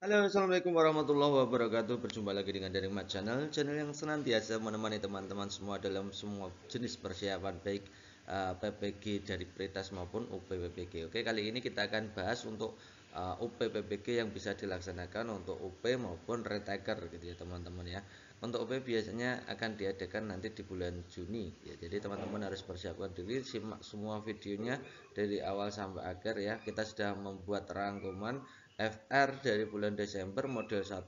Halo, Assalamualaikum warahmatullahi wabarakatuh. Berjumpa lagi dengan Daring Mat Channel, channel yang senantiasa menemani teman-teman semua dalam semua jenis persiapan baik uh, eh, PPG dari Pritas maupun UPPG. Oke, kali ini kita akan bahas untuk uh, eh, UPPG yang bisa dilaksanakan untuk UP maupun retaker gitu ya, teman-teman ya. Untuk UP biasanya akan diadakan nanti di bulan Juni ya. Jadi teman-teman harus persiapkan diri simak semua videonya dari awal sampai akhir ya. Kita sudah membuat rangkuman FR dari bulan Desember model 1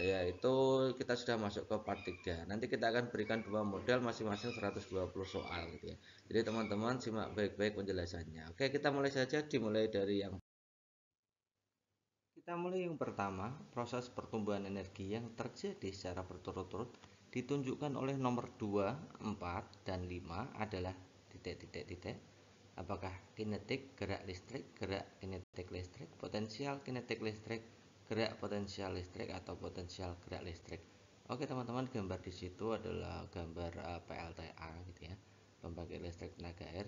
yaitu kita sudah masuk ke part 3 nanti kita akan berikan dua model masing-masing 120 soal gitu ya jadi teman-teman simak baik-baik penjelasannya oke kita mulai saja dimulai dari yang kita mulai yang pertama proses pertumbuhan energi yang terjadi secara berturut-turut ditunjukkan oleh nomor 2, 4, dan 5 adalah titik-titik-titik apakah kinetik gerak listrik, gerak kinetik listrik, potensial kinetik listrik, gerak potensial listrik atau potensial gerak listrik. Oke teman-teman, gambar di situ adalah gambar uh, eh, PLTA gitu ya, pembangkit listrik tenaga air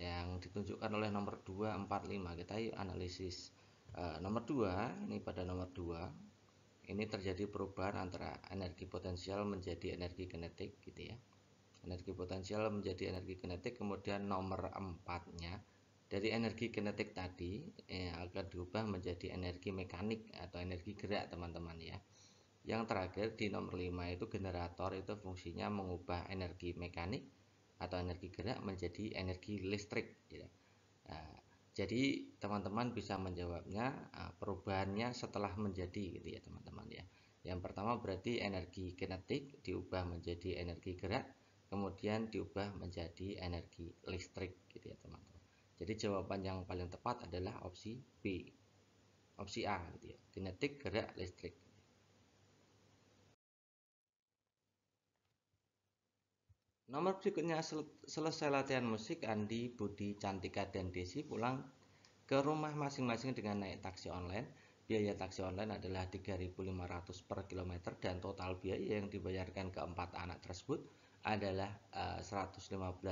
yang ditunjukkan oleh nomor 245. Kita yuk analisis uh, nomor 2, ini pada nomor 2 ini terjadi perubahan antara energi potensial menjadi energi kinetik gitu ya energi potensial menjadi energi kinetik kemudian nomor empatnya dari energi kinetik tadi eh, akan diubah menjadi energi mekanik atau energi gerak teman-teman ya yang terakhir di nomor 5 itu generator itu fungsinya mengubah energi mekanik atau energi gerak menjadi energi listrik ya. nah, jadi teman-teman bisa menjawabnya eh, perubahannya setelah menjadi gitu ya teman-teman ya yang pertama berarti energi kinetik diubah menjadi energi gerak kemudian diubah menjadi energi listrik gitu ya teman-teman jadi jawaban yang paling tepat adalah opsi B opsi A gitu ya kinetik gerak listrik Nomor berikutnya sel selesai latihan musik Andi, Budi, Cantika, dan Desi pulang ke rumah masing-masing dengan naik taksi online. Biaya taksi online adalah 3.500 per kilometer dan total biaya yang dibayarkan keempat anak tersebut adalah uh, 115.500.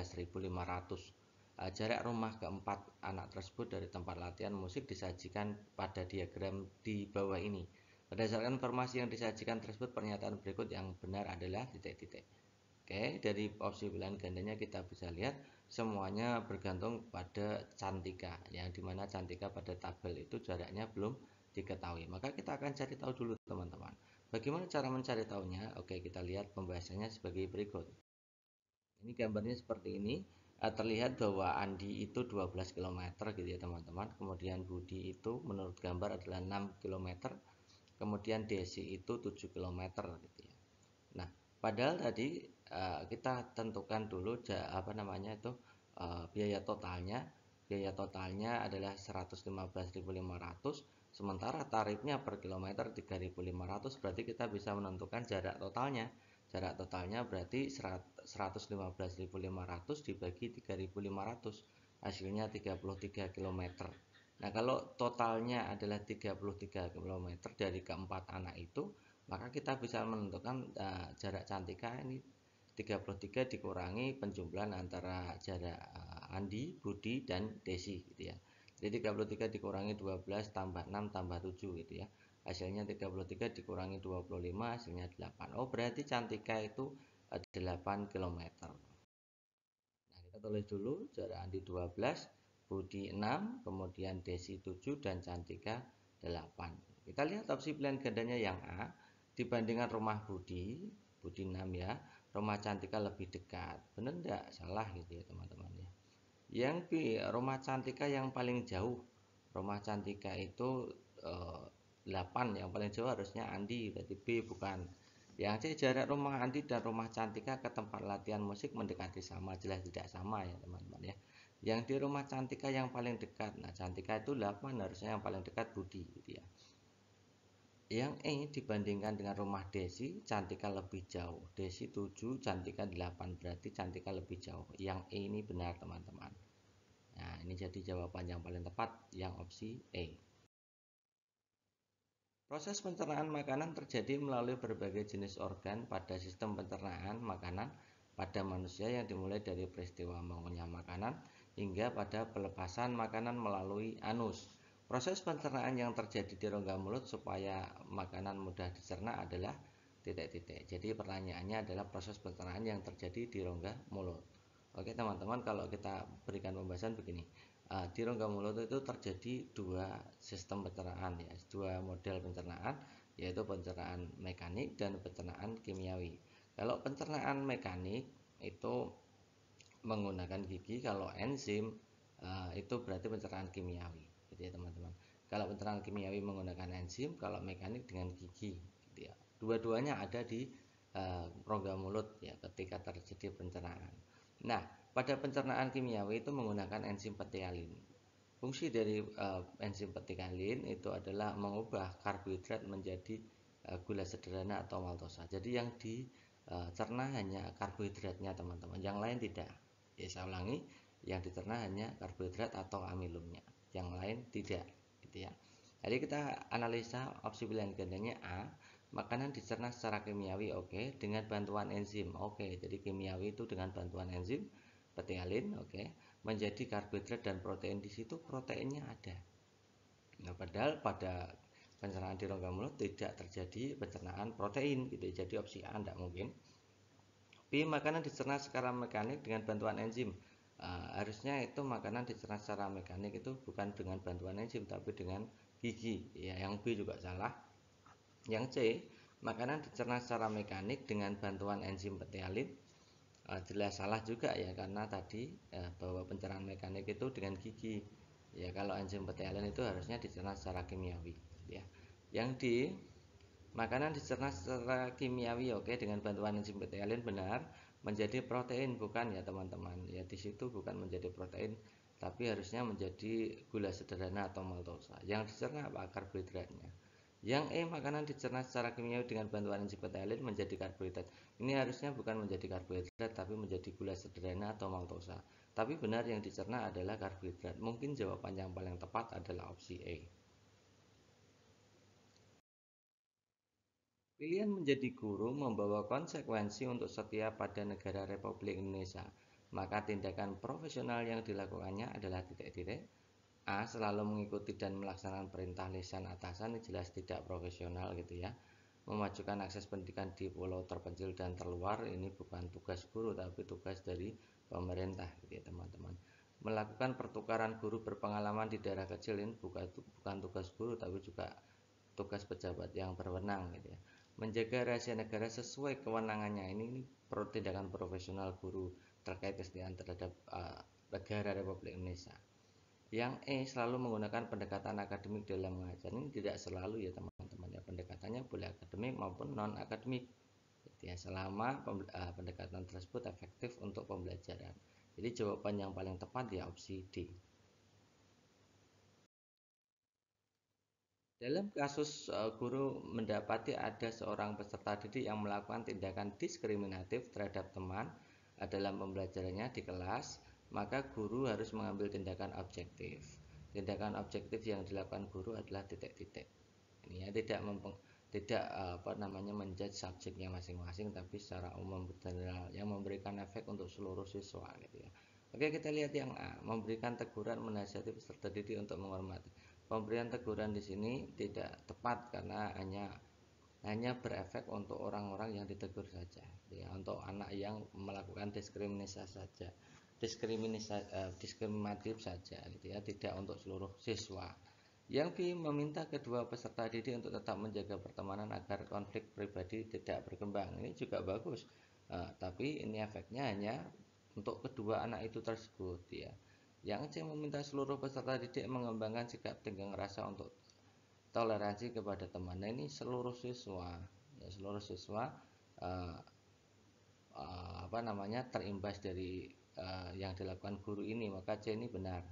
Uh, jarak rumah keempat anak tersebut dari tempat latihan musik disajikan pada diagram di bawah ini. Berdasarkan informasi yang disajikan tersebut, pernyataan berikut yang benar adalah titik-titik. Oke, dari opsi pilihan gandanya kita bisa lihat semuanya bergantung pada cantika, yang dimana cantika pada tabel itu jaraknya belum diketahui. Maka kita akan cari tahu dulu teman-teman. Bagaimana cara mencari tahunya? Oke, kita lihat pembahasannya sebagai berikut. Ini gambarnya seperti ini. Eh, terlihat bahwa Andi itu 12 km gitu ya teman-teman. Kemudian Budi itu menurut gambar adalah 6 km. Kemudian Desi itu 7 km gitu ya. Nah, padahal tadi eh, kita tentukan dulu apa namanya itu eh, biaya totalnya. Biaya totalnya adalah 115.500 sementara tarifnya per kilometer 3.500 berarti kita bisa menentukan jarak totalnya jarak totalnya berarti 115.500 dibagi 3.500 hasilnya 33 km nah kalau totalnya adalah 33 km dari keempat anak itu maka kita bisa menentukan uh, jarak cantika ini 33 dikurangi penjumlahan antara jarak uh, Andi, Budi, dan Desi gitu ya jadi 33 dikurangi 12 tambah 6 tambah 7 gitu ya hasilnya 33 dikurangi 25 hasilnya 8 oh berarti cantika itu 8 eh, km nah kita tulis dulu jarak Andi 12 Budi 6 kemudian Desi 7 dan cantika 8 kita lihat opsi pilihan gandanya yang A dibandingkan rumah Budi Budi 6 ya rumah cantika lebih dekat bener enggak salah gitu ya teman-teman ya yang B rumah cantika yang paling jauh rumah cantika itu eh, 8 yang paling jauh harusnya Andi berarti B bukan yang C jarak rumah Andi dan rumah Cantika ke tempat latihan musik mendekati sama jelas tidak sama ya teman-teman ya yang di rumah Cantika yang paling dekat nah Cantika itu 8 harusnya yang paling dekat Budi gitu ya yang E dibandingkan dengan rumah Desi, Cantika lebih jauh. Desi 7, Cantika 8, berarti Cantika lebih jauh. Yang E ini benar, teman-teman. Nah, ini jadi jawaban yang paling tepat, yang opsi E. Proses pencernaan makanan terjadi melalui berbagai jenis organ pada sistem pencernaan makanan pada manusia yang dimulai dari peristiwa mengunyah makanan hingga pada pelepasan makanan melalui anus. Proses pencernaan yang terjadi di rongga mulut supaya makanan mudah dicerna adalah titik-titik. Jadi pertanyaannya adalah proses pencernaan yang terjadi di rongga mulut. Oke teman-teman kalau kita berikan pembahasan begini uh, di rongga mulut itu terjadi dua sistem pencernaan ya dua model pencernaan yaitu pencernaan mekanik dan pencernaan kimiawi kalau pencernaan mekanik itu menggunakan gigi kalau enzim uh, itu berarti pencernaan kimiawi gitu ya teman-teman kalau pencernaan kimiawi menggunakan enzim kalau mekanik dengan gigi gitu ya dua-duanya ada di uh, rongga mulut ya ketika terjadi pencernaan nah pada pencernaan kimiawi itu menggunakan enzim petialin. Fungsi dari uh, enzim petialin itu adalah mengubah karbohidrat menjadi uh, gula sederhana atau maltosa. Jadi yang dicerna eh, hanya karbohidratnya teman-teman, yang lain tidak. Ya saya ulangi, yang dicerna hanya karbohidrat atau amilumnya, yang lain tidak, gitu ya. Jadi kita analisa opsi pilihan gandanya A, makanan dicerna secara kimiawi oke okay, dengan bantuan enzim. Oke, okay, jadi kimiawi itu dengan bantuan enzim petialin oke okay, menjadi karbohidrat dan protein di situ proteinnya ada nah, padahal pada pencernaan di rongga mulut tidak terjadi pencernaan protein gitu jadi opsi A tidak mungkin B makanan dicerna secara mekanik dengan bantuan enzim uh, harusnya itu makanan dicerna secara mekanik itu bukan dengan bantuan enzim tapi dengan gigi ya yang B juga salah yang C makanan dicerna secara mekanik dengan bantuan enzim petialin uh, jelas salah juga ya karena tadi uh, bahwa pencernaan mekanik itu dengan gigi ya kalau enzim petialin itu harusnya dicerna secara kimiawi ya yang di makanan dicerna secara kimiawi oke dengan bantuan enzim petialin benar menjadi protein bukan ya teman-teman ya di situ bukan menjadi protein tapi harusnya menjadi gula sederhana atau maltosa yang dicerna apa karbohidratnya yang E makanan dicerna secara kimiawi dengan bantuan enzim betalin menjadi karbohidrat. Ini harusnya bukan menjadi karbohidrat tapi menjadi gula sederhana atau maltosa. Tapi benar yang dicerna adalah karbohidrat. Mungkin jawaban yang paling tepat adalah opsi E. Pilihan menjadi guru membawa konsekuensi untuk setiap pada negara Republik Indonesia. Maka tindakan profesional yang dilakukannya adalah titik-titik A selalu mengikuti dan melaksanakan perintah lisan atasan jelas tidak profesional gitu ya memajukan akses pendidikan di pulau terpencil dan terluar ini bukan tugas guru tapi tugas dari pemerintah gitu ya teman-teman melakukan pertukaran guru berpengalaman di daerah kecil ini bukan bukan tugas guru tapi juga tugas pejabat yang berwenang gitu ya menjaga rahasia negara sesuai kewenangannya ini, ini tindakan profesional guru terkait kesetiaan terhadap uh, negara Republik Indonesia yang E selalu menggunakan pendekatan akademik dalam mengajar ini tidak selalu ya teman-teman ya pendekatannya boleh akademik maupun non akademik ya selama e, pendekatan tersebut efektif untuk pembelajaran jadi jawaban yang paling tepat ya opsi D Dalam kasus e, guru mendapati ada seorang peserta didik yang melakukan tindakan diskriminatif terhadap teman e, dalam pembelajarannya di kelas, maka guru harus mengambil tindakan objektif. Tindakan objektif yang dilakukan guru adalah titik-titik. Ini ya tidak mempeng, tidak eh, apa namanya menjudge subjeknya masing-masing tapi secara umum general yang memberikan efek untuk seluruh siswa gitu ya. Oke, kita lihat yang A, memberikan teguran menasihati peserta didik untuk menghormati. Pemberian teguran di sini tidak tepat karena hanya hanya berefek untuk orang-orang yang ditegur saja, gitu ya, untuk anak yang melakukan diskriminasi saja. Eh, diskriminatif saja gitu ya tidak untuk seluruh siswa yang B meminta kedua peserta didik untuk tetap menjaga pertemanan agar konflik pribadi tidak berkembang ini juga bagus uh, tapi ini efeknya hanya untuk kedua anak itu tersebut ya yang C meminta seluruh peserta didik mengembangkan sikap tenggang rasa untuk toleransi kepada teman nah ini seluruh siswa ya, seluruh siswa uh, uh, apa namanya terimbas dari uh, yang dilakukan guru ini maka C ini benar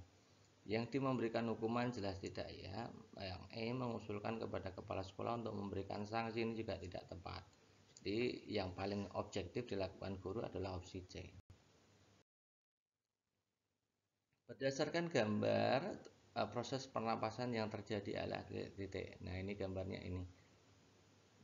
yang D memberikan hukuman jelas tidak ya yang E mengusulkan kepada kepala sekolah untuk memberikan sanksi ini juga tidak tepat jadi yang paling objektif dilakukan guru adalah opsi C berdasarkan gambar uh, proses pernapasan yang terjadi ala titik nah ini gambarnya ini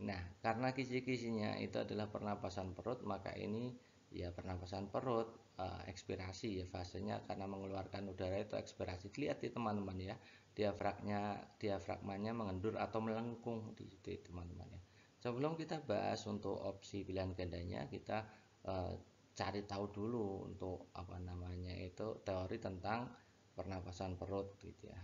nah karena kisi-kisinya itu adalah pernapasan perut maka ini ya pernapasan perut uh, ekspirasi ya fasenya karena mengeluarkan udara itu ekspirasi lihat ya teman-teman ya diafragnya diafragmanya mengendur atau melengkung di situ teman-teman ya sebelum kita bahas untuk opsi pilihan gandanya kita uh, cari tahu dulu untuk apa namanya itu teori tentang pernapasan perut gitu ya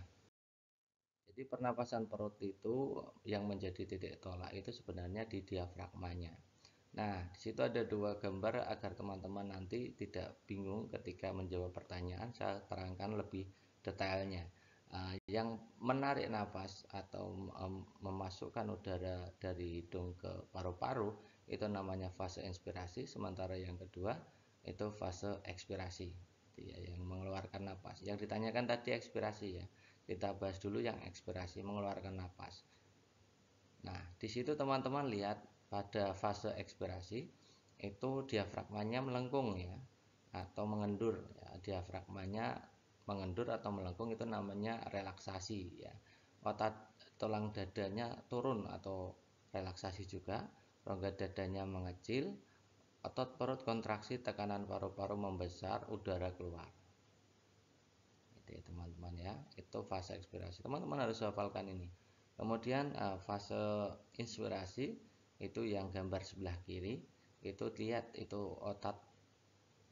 jadi pernapasan perut itu yang menjadi titik tolak itu sebenarnya di diafragmanya Nah, di situ ada dua gambar agar teman-teman nanti tidak bingung ketika menjawab pertanyaan. Saya terangkan lebih detailnya. Uh, yang menarik nafas atau um, memasukkan udara dari hidung ke paru-paru itu namanya fase inspirasi, sementara yang kedua itu fase ekspirasi. Ya, yang mengeluarkan nafas. Yang ditanyakan tadi ekspirasi ya. Kita bahas dulu yang ekspirasi mengeluarkan nafas. Nah, di situ teman-teman lihat pada fase ekspirasi itu diafragmanya melengkung ya atau mengendur ya. diafragmanya mengendur atau melengkung itu namanya relaksasi ya otot tulang dadanya turun atau relaksasi juga rongga dadanya mengecil otot perut kontraksi tekanan paru-paru membesar udara keluar itu ya teman-teman ya itu fase ekspirasi teman-teman harus hafalkan ini kemudian eh, fase inspirasi itu yang gambar sebelah kiri itu lihat itu otot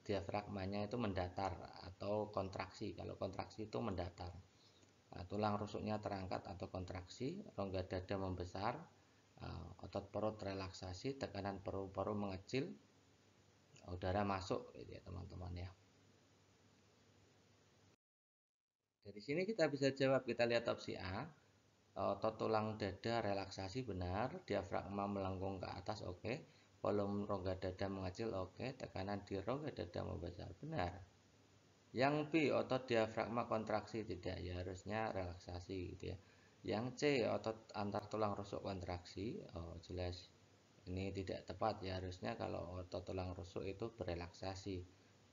diafragmanya itu mendatar atau kontraksi kalau kontraksi itu mendatar nah, tulang rusuknya terangkat atau kontraksi rongga dada membesar eh, otot perut relaksasi tekanan paru-paru mengecil udara masuk gitu ya teman-teman ya dari sini kita bisa jawab kita lihat opsi A otot eh, tulang dada relaksasi benar diafragma melengkung ke atas oke okay. volume rongga dada mengecil oke okay. tekanan di rongga dada membesar benar yang B otot diafragma kontraksi tidak ya harusnya relaksasi gitu ya yang C otot antar tulang rusuk kontraksi oh jelas ini tidak tepat ya harusnya kalau otot tulang rusuk itu berelaksasi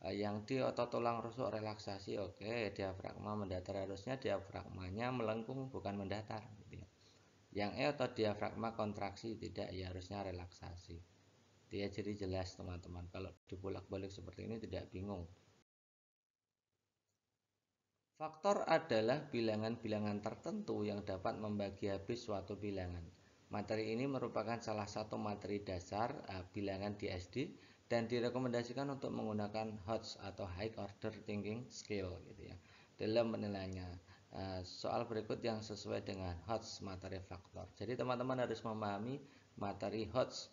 Eh, yang di otot tulang rusuk relaksasi oke okay. diafragma mendatar harusnya diafragmanya melengkung bukan mendatar gitu ya. yang E otot diafragma kontraksi tidak ya harusnya relaksasi dia ya jadi jelas teman-teman kalau dibolak-balik seperti ini tidak bingung faktor adalah bilangan-bilangan tertentu yang dapat membagi habis suatu bilangan materi ini merupakan salah satu materi dasar uh, bilangan di SD dan direkomendasikan untuk menggunakan HOTS atau High Order Thinking Skill gitu ya dalam menilainya eh, soal berikut yang sesuai dengan HOTS materi faktor jadi teman-teman harus memahami materi HOTS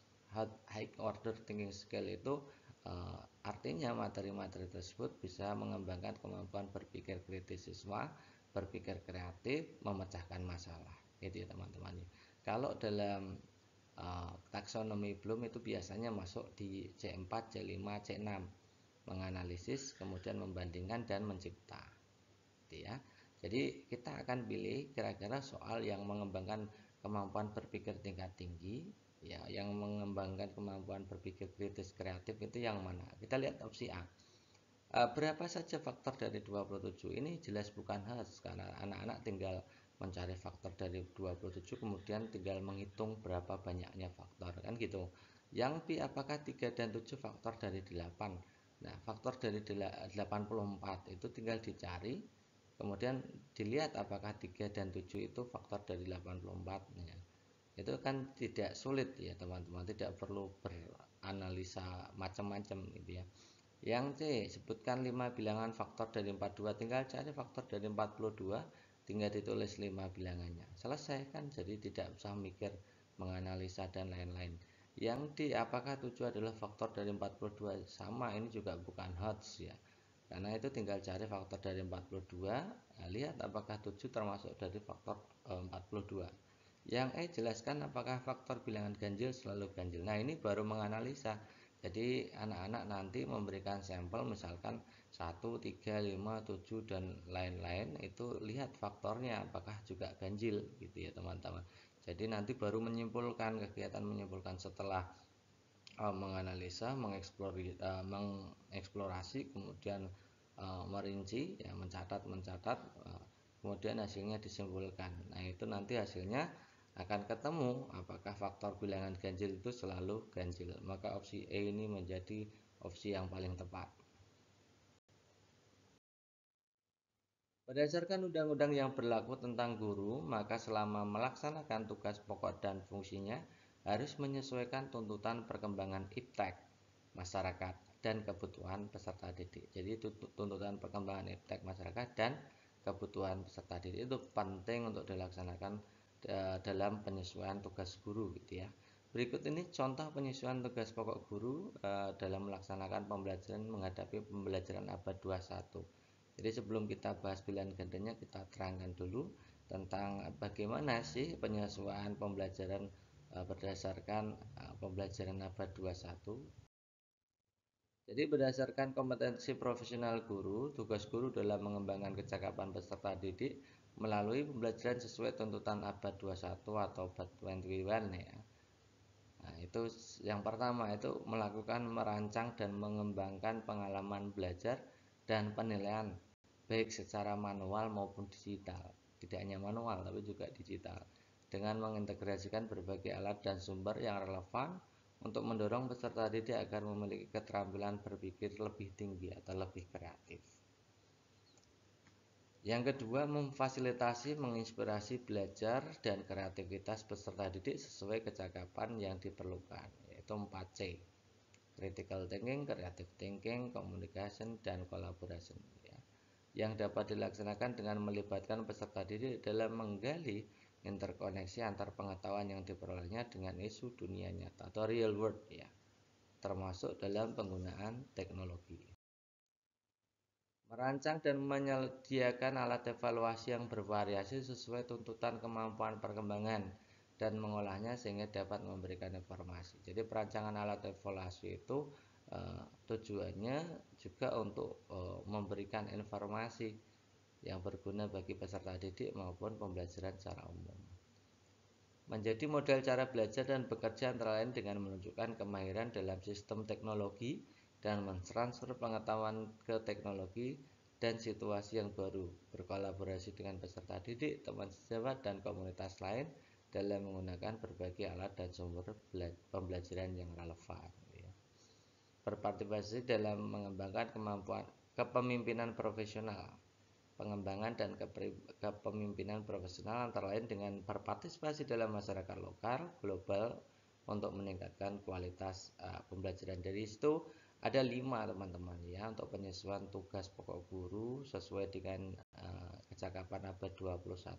High Order Thinking Skill itu eh, artinya materi-materi tersebut bisa mengembangkan kemampuan berpikir kritis siswa berpikir kreatif memecahkan masalah gitu ya teman-teman kalau dalam Ah, taksonomi Bloom itu biasanya masuk di C4, C5, C6 menganalisis kemudian membandingkan dan mencipta gitu ya jadi kita akan pilih kira-kira soal yang mengembangkan kemampuan berpikir tingkat tinggi ya yang mengembangkan kemampuan berpikir kritis kreatif itu yang mana kita lihat opsi A ah, berapa saja faktor dari 27 ini jelas bukan khas karena anak-anak tinggal mencari faktor dari 27 kemudian tinggal menghitung berapa banyaknya faktor kan gitu yang pi apakah 3 dan 7 faktor dari 8 nah faktor dari 84 itu tinggal dicari kemudian dilihat apakah 3 dan 7 itu faktor dari 84 ya. itu kan tidak sulit ya teman-teman tidak perlu beranalisa macam-macam gitu ya yang C sebutkan 5 bilangan faktor dari 42 tinggal cari faktor dari 42 tinggal ditulis 5 bilangannya selesai kan jadi tidak usah mikir menganalisa dan lain-lain yang di apakah 7 adalah faktor dari 42 sama ini juga bukan hots ya karena itu tinggal cari faktor dari 42 nah, lihat apakah 7 termasuk dari faktor 42 eh, yang E jelaskan apakah faktor bilangan ganjil selalu ganjil nah ini baru menganalisa jadi anak-anak nanti memberikan sampel misalkan 1, 3, 5, 7 dan lain-lain itu lihat faktornya apakah juga ganjil gitu ya teman-teman. Jadi nanti baru menyimpulkan kegiatan menyimpulkan setelah uh, menganalisa, mengeksplori, uh, mengeksplorasi kemudian uh, merinci ya mencatat mencatat uh, kemudian hasilnya disimpulkan. Nah, itu nanti hasilnya akan ketemu apakah faktor bilangan ganjil itu selalu ganjil. Maka opsi E ini menjadi opsi yang paling tepat. Berdasarkan undang-undang yang berlaku tentang guru, maka selama melaksanakan tugas pokok dan fungsinya harus menyesuaikan tuntutan perkembangan iptek masyarakat dan kebutuhan peserta didik. Jadi tuntutan perkembangan iptek masyarakat dan kebutuhan peserta didik itu penting untuk dilaksanakan e, dalam penyesuaian tugas guru gitu ya. Berikut ini contoh penyesuaian tugas pokok guru e, dalam melaksanakan pembelajaran menghadapi pembelajaran abad 21. Jadi sebelum kita bahas pilihan gandanya kita terangkan dulu tentang eh, bagaimana sih penyesuaian pembelajaran eh, berdasarkan eh, pembelajaran abad 21 jadi berdasarkan kompetensi profesional guru, tugas guru dalam mengembangkan kecakapan peserta didik melalui pembelajaran sesuai tuntutan abad 21 atau abad 21 ya. Nah, itu yang pertama itu melakukan merancang dan mengembangkan pengalaman belajar dan penilaian baik secara manual maupun digital. Tidak hanya manual tapi juga digital dengan mengintegrasikan berbagai alat dan sumber yang relevan untuk mendorong peserta didik agar memiliki keterampilan berpikir lebih tinggi atau lebih kreatif. Yang kedua, memfasilitasi, menginspirasi belajar dan kreativitas peserta didik sesuai kecakapan yang diperlukan, yaitu 4C. Critical thinking, creative thinking, communication, dan collaboration yang dapat dilaksanakan dengan melibatkan peserta didik dalam menggali interkoneksi antar pengetahuan yang diperolehnya dengan isu dunia nyata atau real world ya termasuk dalam penggunaan teknologi merancang dan menyediakan alat evaluasi yang bervariasi sesuai tuntutan kemampuan perkembangan dan mengolahnya sehingga dapat memberikan informasi jadi perancangan alat evaluasi itu Eh, tujuannya juga untuk eh, memberikan informasi yang berguna bagi peserta didik maupun pembelajaran secara umum. Menjadi model cara belajar dan bekerja antara lain dengan menunjukkan kemahiran dalam sistem teknologi dan mentransfer pengetahuan ke teknologi dan situasi yang baru, berkolaborasi dengan peserta didik, teman sejawat, dan komunitas lain dalam menggunakan berbagai alat dan sumber pembelajaran yang relevan berpartisipasi dalam mengembangkan kemampuan kepemimpinan profesional. Pengembangan dan kepemimpinan profesional antara lain dengan berpartisipasi dalam masyarakat lokal, global untuk meningkatkan kualitas uh, pembelajaran. Dari situ ada lima teman-teman ya untuk penyesuaian tugas pokok guru sesuai dengan uh, kecakapan abad 21.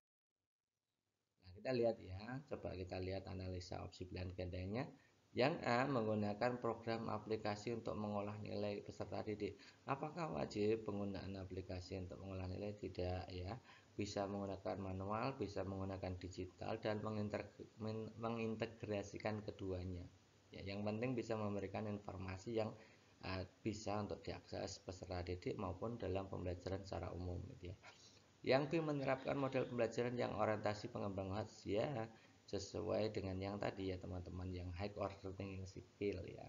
Nah, kita lihat ya, coba kita lihat analisa opsi pilihan gandanya. Yang A menggunakan program aplikasi untuk mengolah nilai peserta didik. Apakah wajib penggunaan aplikasi untuk mengolah nilai? Tidak ya. Bisa menggunakan manual, bisa menggunakan digital dan mengintegrasikan keduanya. Ya, yang penting bisa memberikan informasi yang uh, bisa untuk diakses peserta didik maupun dalam pembelajaran secara umum gitu ya. Yang B menerapkan model pembelajaran yang orientasi pengembangan ya sesuai dengan yang tadi ya teman-teman yang high order thinking skill ya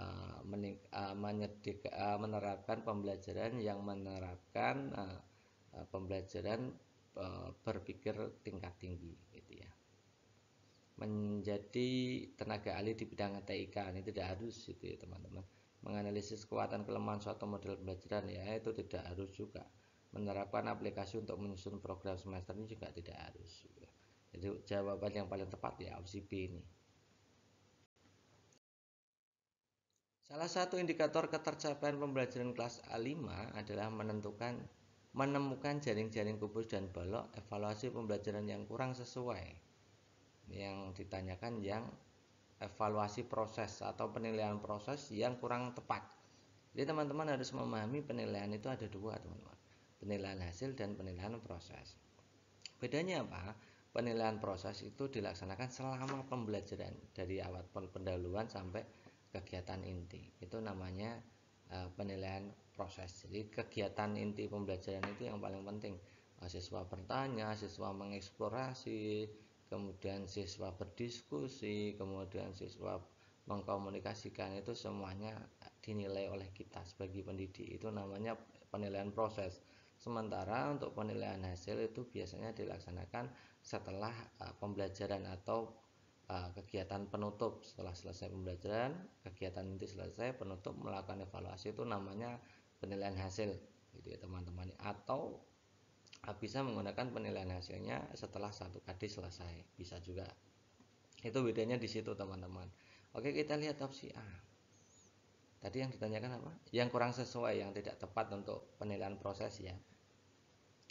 eh, menik, eh, eh, menerapkan pembelajaran yang menerapkan pembelajaran berpikir tingkat tinggi gitu ya menjadi tenaga ahli di bidang TIK ini tidak harus gitu ya teman-teman menganalisis kekuatan kelemahan suatu model pembelajaran ya itu tidak harus juga menerapkan aplikasi untuk menyusun program semester ini juga tidak harus gitu jadi jawaban yang paling tepat ya opsi B ini. Salah satu indikator ketercapaian pembelajaran kelas A5 adalah menentukan menemukan jaring-jaring kubus dan balok evaluasi pembelajaran yang kurang sesuai. Yang ditanyakan yang evaluasi proses atau penilaian proses yang kurang tepat. Jadi teman-teman harus memahami penilaian itu ada dua teman-teman. Penilaian hasil dan penilaian proses. Bedanya apa? penilaian proses itu dilaksanakan selama pembelajaran dari awal pendahuluan sampai kegiatan inti itu namanya e, penilaian proses jadi kegiatan inti pembelajaran itu yang paling penting eh, siswa bertanya siswa mengeksplorasi kemudian siswa berdiskusi kemudian siswa mengkomunikasikan itu semuanya dinilai oleh kita sebagai pendidik itu namanya penilaian proses sementara untuk penilaian hasil itu biasanya dilaksanakan setelah uh, pembelajaran atau uh, kegiatan penutup setelah selesai pembelajaran kegiatan inti selesai penutup melakukan evaluasi itu namanya penilaian hasil gitu ya teman-teman atau eh, bisa menggunakan penilaian hasilnya setelah satu kadi selesai bisa juga itu bedanya di situ teman-teman oke kita lihat opsi A tadi yang ditanyakan apa yang kurang sesuai yang tidak tepat untuk penilaian proses ya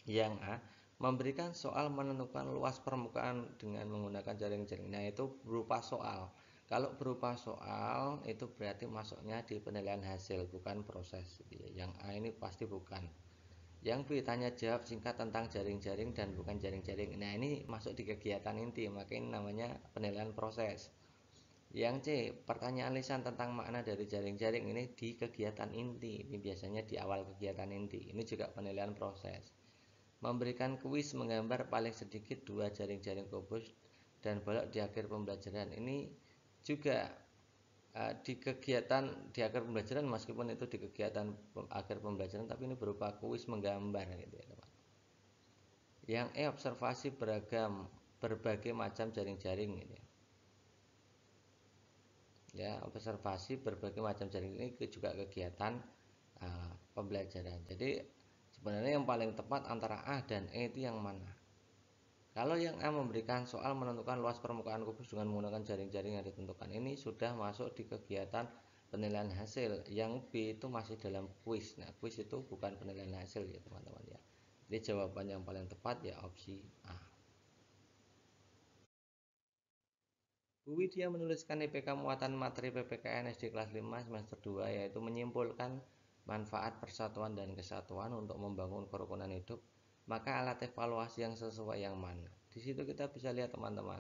yang A memberikan soal menentukan luas permukaan dengan menggunakan jaring-jaring nah itu berupa soal kalau berupa soal itu berarti masuknya di penilaian hasil bukan proses iya, yang A ini pasti bukan yang B tanya jawab singkat tentang jaring-jaring dan bukan jaring-jaring nah ini masuk di kegiatan inti maka namanya penilaian proses yang C, pertanyaan lisan tentang makna dari jaring-jaring ini di kegiatan inti. Ini biasanya di awal kegiatan inti. Ini juga penilaian proses. Memberikan kuis menggambar paling sedikit dua jaring-jaring kubus dan balok di akhir pembelajaran. Ini juga uh, di kegiatan di akhir pembelajaran meskipun itu di kegiatan pem akhir pembelajaran tapi ini berupa kuis menggambar gitu ya teman. Yang E observasi beragam berbagai macam jaring-jaring ini gitu ya ya observasi berbagai macam jaring ini juga kegiatan uh, pembelajaran jadi Sebenarnya yang paling tepat antara A dan E itu yang mana? Kalau yang A memberikan soal menentukan luas permukaan kubus dengan menggunakan jaring-jaring yang ditentukan ini sudah masuk di kegiatan penilaian hasil. Yang B itu masih dalam kuis. Nah, kuis itu bukan penilaian hasil ya, teman-teman ya. Jadi jawaban yang paling tepat ya opsi A. Bu Widya menuliskan IPK muatan materi PPKN SD kelas 5 semester 2 yaitu menyimpulkan manfaat persatuan dan kesatuan untuk membangun kerukunan hidup, maka alat evaluasi yang sesuai yang mana. Di situ kita bisa lihat teman-teman.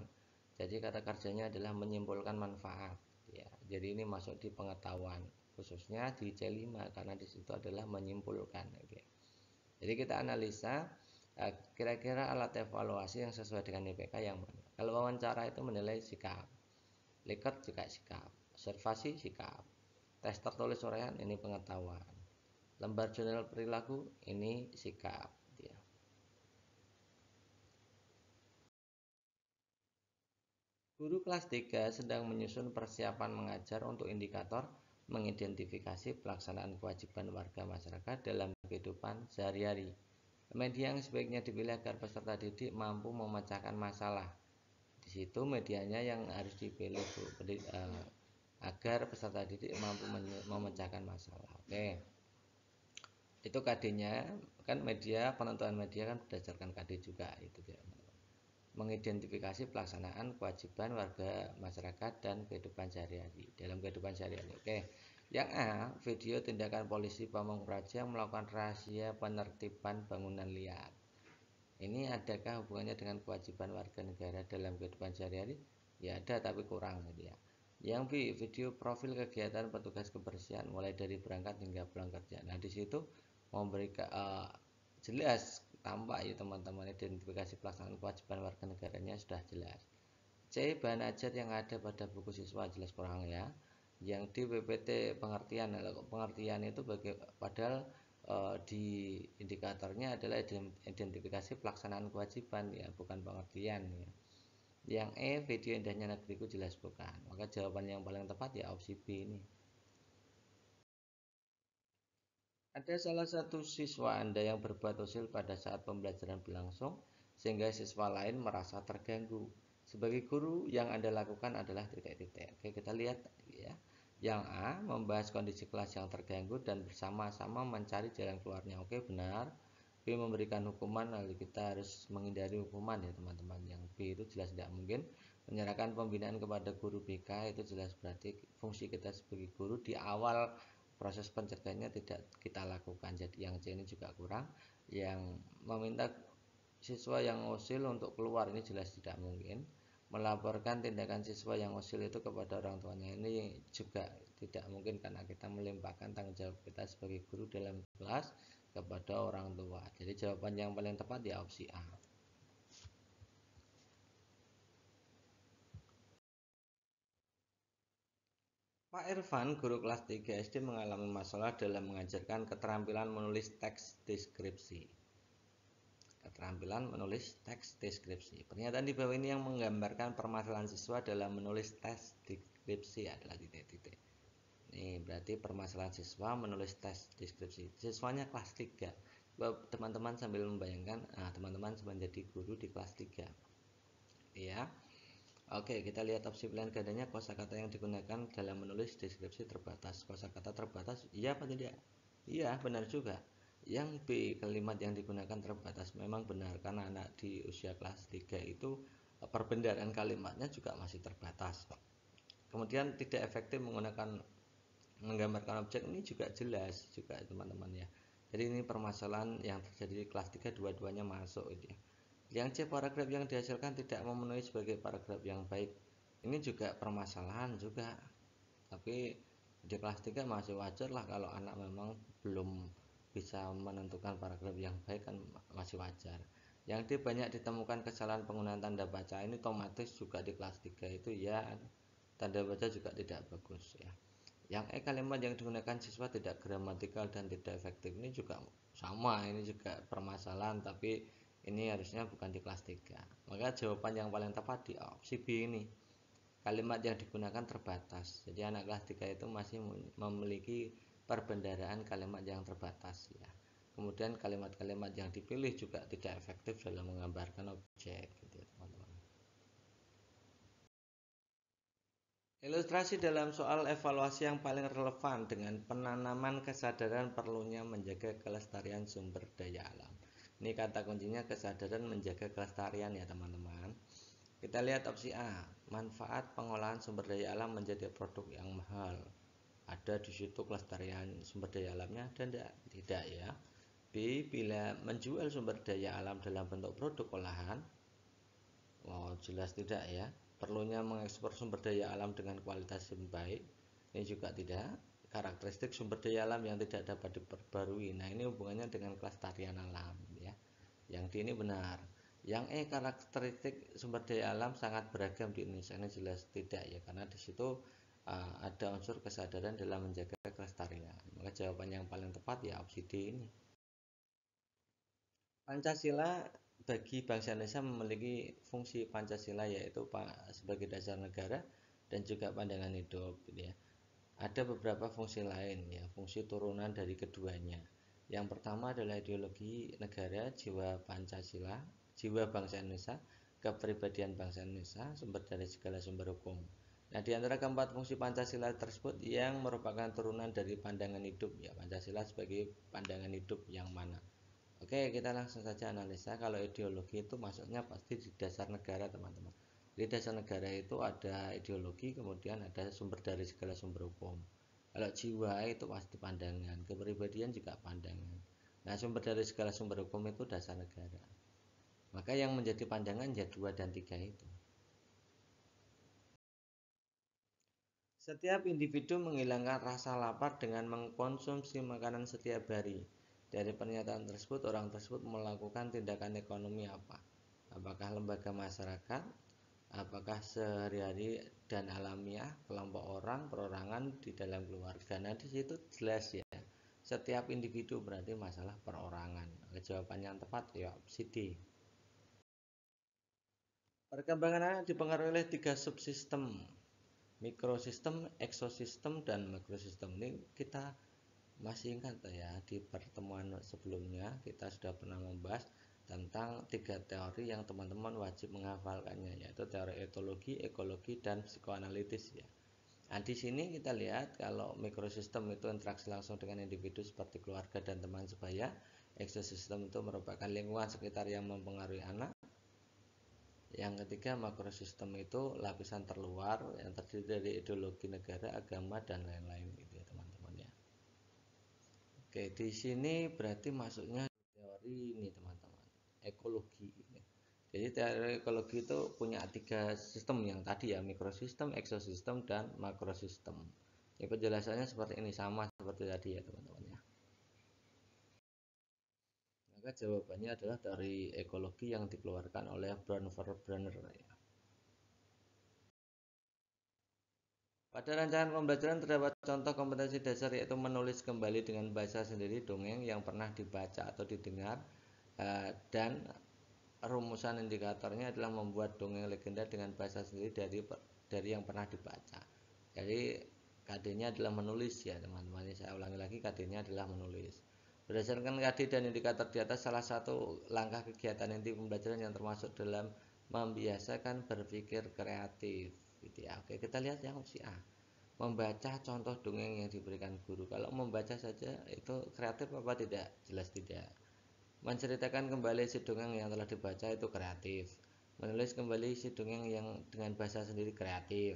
Jadi kata kerjanya adalah menyimpulkan manfaat. Ya, jadi ini masuk di pengetahuan khususnya di C5 karena di situ adalah menyimpulkan. oke Jadi kita analisa eh, kira-kira alat evaluasi yang sesuai dengan IPK yang mana. Kalau wawancara itu menilai sikap, likert juga sikap, observasi sikap, tes tertulis urayan ini pengetahuan lembar jurnal perilaku ini sikap ya. Guru kelas 3 sedang menyusun persiapan mengajar untuk indikator mengidentifikasi pelaksanaan kewajiban warga masyarakat dalam kehidupan sehari-hari. Media yang sebaiknya dipilih agar peserta didik mampu memecahkan masalah. Di situ medianya yang harus dipilih eh, agar peserta didik mampu memecahkan masalah. Oke. Okay itu KD-nya kan media penentuan media kan berdasarkan KD juga itu ya. mengidentifikasi pelaksanaan kewajiban warga masyarakat dan kehidupan sehari-hari dalam kehidupan sehari-hari oke yang A video tindakan polisi pamong praja melakukan rahasia penertiban bangunan liar ini adakah hubungannya dengan kewajiban warga negara dalam kehidupan sehari-hari ya ada tapi kurang gitu ya yang B video profil kegiatan petugas kebersihan mulai dari berangkat hingga pulang kerja nah di situ memberikan uh, eh, jelas tampak ya teman-teman identifikasi pelaksanaan kewajiban warga negaranya sudah jelas C. Bahan ajar yang ada pada buku siswa jelas kurang ya yang di PPT pengertian nah, pengertian itu bagi padahal e, di indikatornya adalah identifikasi pelaksanaan kewajiban ya bukan pengertian ya yang E video indahnya negeriku jelas bukan maka jawaban yang paling tepat ya opsi B ini Ada salah satu siswa Anda yang berbuat usil pada saat pembelajaran berlangsung sehingga siswa lain merasa terganggu. Sebagai guru yang Anda lakukan adalah titik-titik. Oke, kita lihat ya. Yang A membahas kondisi kelas yang terganggu dan bersama-sama mencari jalan keluarnya. Oke, benar. B memberikan hukuman lalu kita harus menghindari hukuman ya teman-teman. Yang B itu jelas tidak mungkin. Menyerahkan pembinaan kepada guru BK itu jelas berarti fungsi kita sebagai guru di awal proses pencegahannya tidak kita lakukan jadi yang C ini juga kurang yang meminta siswa yang usil untuk keluar ini jelas tidak mungkin melaporkan tindakan siswa yang usil itu kepada orang tuanya ini juga tidak mungkin karena kita melimpahkan tanggung jawab kita sebagai guru dalam kelas kepada orang tua jadi jawaban yang paling tepat ya opsi A Pak Irfan, guru kelas 3 SD mengalami masalah dalam mengajarkan keterampilan menulis teks deskripsi. Keterampilan menulis teks deskripsi. Pernyataan di bawah ini yang menggambarkan permasalahan siswa dalam menulis teks deskripsi adalah titik-titik. Ini berarti permasalahan siswa menulis teks deskripsi. Siswanya kelas 3. Teman-teman sambil membayangkan ah, teman-teman ah, menjadi guru di kelas 3. Ya. Oke, kita lihat opsi pilihan gandanya kata yang digunakan dalam menulis deskripsi terbatas. kata terbatas, iya apa tidak? Iya, benar juga. Yang B, kalimat yang digunakan terbatas memang benar karena anak di usia kelas 3 itu eh, perbendaharaan kalimatnya juga masih terbatas. Kemudian tidak efektif menggunakan menggambarkan objek ini juga jelas juga teman-teman ya. Jadi ini permasalahan yang terjadi di kelas 3 dua-duanya masuk itu ya. Yang C paragraf yang dihasilkan tidak memenuhi sebagai paragraf yang baik. Ini juga permasalahan juga. Tapi di kelas 3 masih wajar lah kalau anak memang belum bisa menentukan paragraf yang baik kan masih wajar. Yang di banyak ditemukan kesalahan penggunaan tanda baca ini otomatis juga di kelas 3 itu ya tanda baca juga tidak bagus ya. Yang E kalimat yang digunakan siswa tidak gramatikal dan tidak efektif ini juga sama ini juga permasalahan tapi ini harusnya bukan di kelas 3 ya. maka jawaban yang paling tepat di opsi B ini kalimat yang digunakan terbatas jadi anak kelas 3 itu masih memiliki perbendaraan kalimat yang terbatas ya kemudian kalimat-kalimat yang dipilih juga tidak efektif dalam menggambarkan objek gitu ya, teman-teman Ilustrasi dalam soal evaluasi yang paling relevan dengan penanaman kesadaran perlunya menjaga kelestarian sumber daya alam. Ini kata kuncinya kesadaran menjaga kelestarian ya teman-teman. Kita lihat opsi A, manfaat pengolahan sumber daya alam menjadi produk yang mahal. Ada di situ kelestarian sumber daya alamnya dan tidak ya. B, bila menjual sumber daya alam dalam bentuk produk olahan, oh jelas tidak ya. Perlunya mengekspor sumber daya alam dengan kualitas yang baik. Ini juga tidak. Karakteristik sumber daya alam yang tidak dapat diperbarui. Nah, ini hubungannya dengan kelestarian alam yang D ini benar yang E karakteristik sumber daya alam sangat beragam di Indonesia ini jelas tidak ya karena di situ uh, ada unsur kesadaran dalam menjaga kelestarian maka jawaban yang paling tepat ya opsi D ini Pancasila bagi bangsa Indonesia memiliki fungsi Pancasila yaitu sebagai dasar negara dan juga pandangan hidup gitu ya. Ada beberapa fungsi lain ya, fungsi turunan dari keduanya. Yang pertama adalah ideologi negara, jiwa Pancasila, jiwa bangsa Indonesia, kepribadian bangsa Indonesia, sumber dari segala sumber hukum. Nah, di antara keempat fungsi Pancasila tersebut yang merupakan turunan dari pandangan hidup ya Pancasila sebagai pandangan hidup yang mana. Oke, kita langsung saja analisa kalau ideologi itu maksudnya pasti di dasar negara, teman-teman. Di dasar negara itu ada ideologi, kemudian ada sumber dari segala sumber hukum. Kalau jiwa itu pasti pandangan, kepribadian juga pandangan. Nah, sumber dari segala sumber hukum itu dasar negara. Maka yang menjadi pandangan ya dua dan tiga itu. Setiap individu menghilangkan rasa lapar dengan mengkonsumsi makanan setiap hari. Dari pernyataan tersebut, orang tersebut melakukan tindakan ekonomi apa? Apakah lembaga masyarakat, apakah sehari-hari dan alamiah kelompok orang perorangan di dalam keluarga nah di situ jelas ya setiap individu berarti masalah perorangan jawaban yang tepat ya opsi D perkembangan anak dipengaruhi oleh tiga subsistem mikrosistem, eksosistem, dan makrosistem ini kita masih ingat ya di pertemuan sebelumnya kita sudah pernah membahas tentang tiga teori yang teman-teman wajib menghafalkannya yaitu teori etologi, ekologi dan psikoanalitis ya. Nah, di sini kita lihat kalau mikrosistem itu interaksi langsung dengan individu seperti keluarga dan teman sebaya, ekosistem itu merupakan lingkungan sekitar yang mempengaruhi anak. Yang ketiga, makrosistem itu lapisan terluar yang terdiri dari ideologi negara, agama dan lain-lain gitu ya, teman-teman ya. Oke, di sini berarti masuknya teori ini, teman ekologi gitu. jadi teori ekologi itu punya tiga sistem yang tadi ya mikrosistem eksosistem dan makrosistem ya penjelasannya seperti ini sama seperti tadi ya teman-teman ya maka jawabannya adalah teori ekologi yang dikeluarkan oleh Brown Brunner ya. Pada rancangan pembelajaran terdapat contoh kompetensi dasar yaitu menulis kembali dengan bahasa sendiri dongeng yang pernah dibaca atau didengar Eh, dan rumusan indikatornya adalah membuat dongeng legenda dengan bahasa sendiri dari dari yang pernah dibaca. Jadi KD-nya adalah menulis ya teman-teman. Saya ulangi lagi KD-nya adalah menulis. Berdasarkan KD dan indikator di atas salah satu langkah kegiatan inti pembelajaran yang termasuk dalam membiasakan berpikir kreatif. Gitu ya. Oke, kita lihat yang opsi A. Membaca contoh dongeng yang diberikan guru. Kalau membaca saja itu kreatif apa tidak? Jelas tidak. Menceritakan kembali si dongeng yang telah dibaca itu kreatif. Menulis kembali si dongeng yang dengan bahasa sendiri kreatif.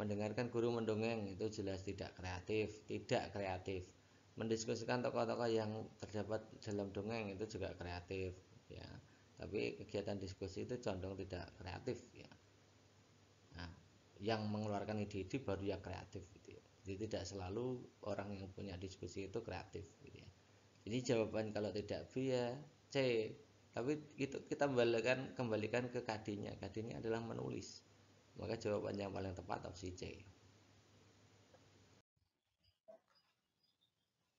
Mendengarkan guru mendongeng itu jelas tidak kreatif, tidak kreatif. Mendiskusikan tokoh-tokoh yang terdapat dalam dongeng itu juga kreatif, ya. Tapi kegiatan diskusi itu condong tidak kreatif, ya. Nah, yang mengeluarkan ide-ide baru ya kreatif, gitu ya. Jadi tidak selalu orang yang punya diskusi itu kreatif, gitu ya. Ini jawaban kalau tidak B ya C. Tapi itu kita balikan kembalikan ke KD-nya. adalah menulis. Maka jawaban yang paling tepat opsi C.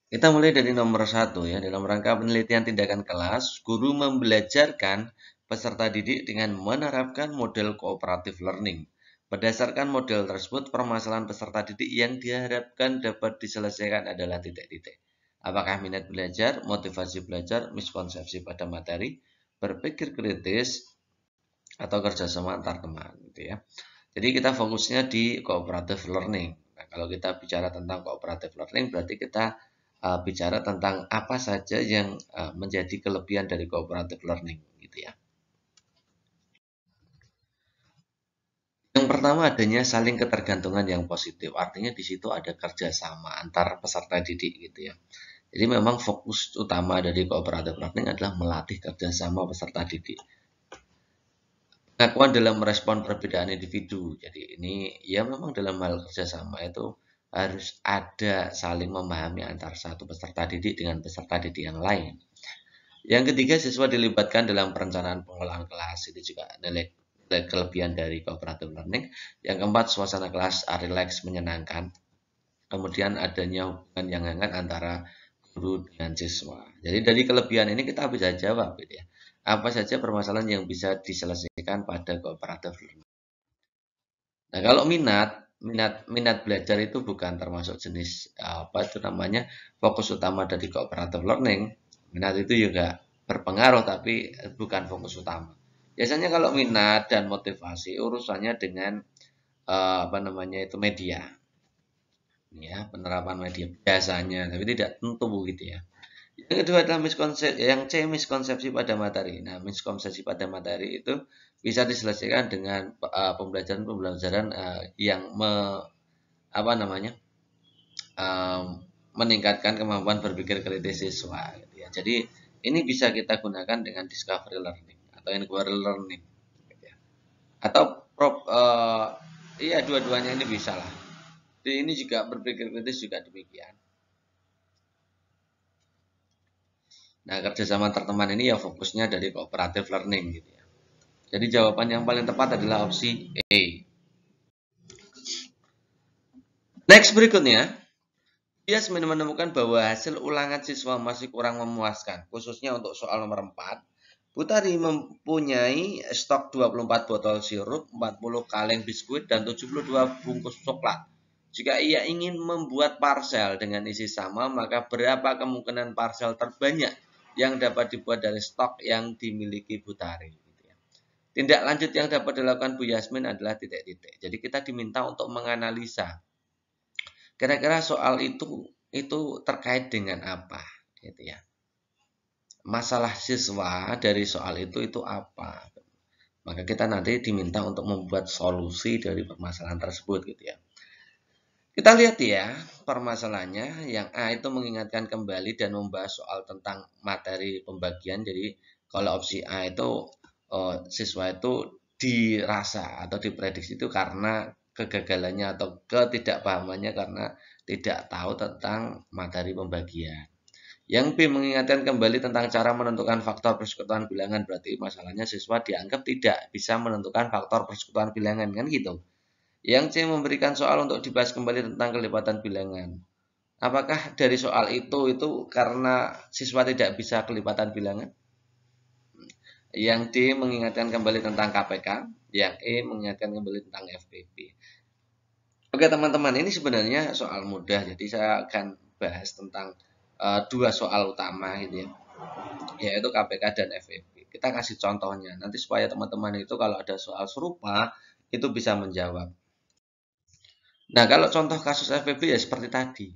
Kita mulai dari nomor satu ya. Dalam rangka penelitian tindakan kelas, guru membelajarkan peserta didik dengan menerapkan model kooperatif learning. Berdasarkan model tersebut, permasalahan peserta didik yang diharapkan dapat diselesaikan adalah titik-titik. Apakah minat belajar, motivasi belajar, miskonsepsi pada materi, berpikir kritis, atau kerjasama antar teman gitu ya. Jadi kita fokusnya di cooperative learning. Nah, kalau kita bicara tentang cooperative learning berarti kita uh, bicara tentang apa saja yang uh, menjadi kelebihan dari cooperative learning gitu ya. Yang pertama adanya saling ketergantungan yang positif. Artinya di situ ada kerjasama antar peserta didik gitu ya. Jadi memang fokus utama dari kooperatif learning adalah melatih kerjasama peserta didik. Pengakuan dalam merespon perbedaan individu. Jadi ini ya memang dalam hal kerjasama itu harus ada saling memahami antar satu peserta didik dengan peserta didik yang lain. Yang ketiga, siswa dilibatkan dalam perencanaan pengolahan kelas. Itu juga nilai, nilai kelebihan dari cooperative learning. Yang keempat, suasana kelas relax, menyenangkan. Kemudian adanya hubungan yang hangat antara guru dengan siswa. Jadi dari kelebihan ini kita bisa jawab gitu ya. Apa saja permasalahan yang bisa diselesaikan pada kooperatif. learning. Nah, kalau minat, minat minat belajar itu bukan termasuk jenis apa itu namanya fokus utama dari kooperatif learning. Minat itu juga berpengaruh tapi bukan fokus utama. Biasanya kalau minat dan motivasi urusannya dengan eh, apa namanya itu media ya penerapan media biasanya tapi tidak tentu begitu ya yang kedua adalah miskonsep yang C miskonsepsi pada materi nah miskonsepsi pada materi itu bisa diselesaikan dengan eh, pembelajaran pembelajaran uh, yang me, apa namanya uh, meningkatkan kemampuan berpikir kritis siswa gitu ya. jadi ini bisa kita gunakan dengan discovery learning atau inquiry learning gitu ya. atau prop, uh, iya dua-duanya ini bisa lah jadi ini juga berpikir kritis juga demikian. Nah, kerjasama terteman ini ya fokusnya dari cooperative learning gitu ya. Jadi jawaban yang paling tepat adalah opsi A. Next berikutnya, Bias menemukan bahwa hasil ulangan siswa masih kurang memuaskan, khususnya untuk soal nomor 4. Putari mempunyai stok 24 botol sirup, 40 kaleng biskuit, dan 72 bungkus coklat jika ia ingin membuat parsel dengan isi sama, maka berapa kemungkinan parsel terbanyak yang dapat dibuat dari stok yang dimiliki Butari. Gitu ya. Tindak lanjut yang dapat dilakukan Bu Yasmin adalah titik-titik. Jadi kita diminta untuk menganalisa. Kira-kira soal itu itu terkait dengan apa, gitu ya. Masalah siswa dari soal itu itu apa? Maka kita nanti diminta untuk membuat solusi dari permasalahan tersebut, gitu ya. Kita lihat ya permasalahannya yang A itu mengingatkan kembali dan membahas soal tentang materi pembagian. Jadi kalau opsi A itu oh, siswa itu dirasa atau diprediksi itu karena kegagalannya atau ketidakpahamannya karena tidak tahu tentang materi pembagian. Yang B mengingatkan kembali tentang cara menentukan faktor persekutuan bilangan berarti masalahnya siswa dianggap tidak bisa menentukan faktor persekutuan bilangan kan gitu. Yang C memberikan soal untuk dibahas kembali tentang kelipatan bilangan. Apakah dari soal itu itu karena siswa tidak bisa kelipatan bilangan? Yang D mengingatkan kembali tentang KPK, yang E mengingatkan kembali tentang FPP. Oke teman-teman, ini sebenarnya soal mudah. Jadi saya akan bahas tentang e, dua soal utama gitu ya. Yaitu KPK dan FPP. Kita kasih contohnya nanti supaya teman-teman itu kalau ada soal serupa itu bisa menjawab. Nah, kalau contoh kasus FPB ya seperti tadi.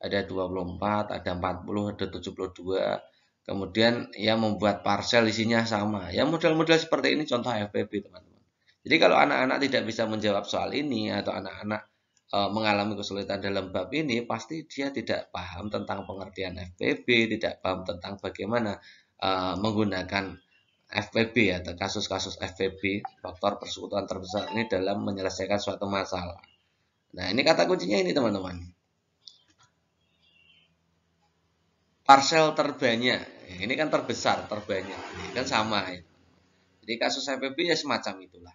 Ada 24, ada 40, ada 72. Kemudian ya membuat parsel isinya sama. Ya model-model seperti ini contoh FPB, teman-teman. Jadi kalau anak-anak tidak bisa menjawab soal ini atau anak-anak e, mengalami kesulitan dalam bab ini, pasti dia tidak paham tentang pengertian FPB, tidak paham tentang bagaimana e, menggunakan FPB atau kasus-kasus FPB, faktor persekutuan terbesar ini dalam menyelesaikan suatu masalah. Nah, ini kata kuncinya ini teman-teman. parsel terbanyak. Ini kan terbesar, terbanyak. Ini kan sama. Ya. Jadi kasus IPB ya semacam itulah.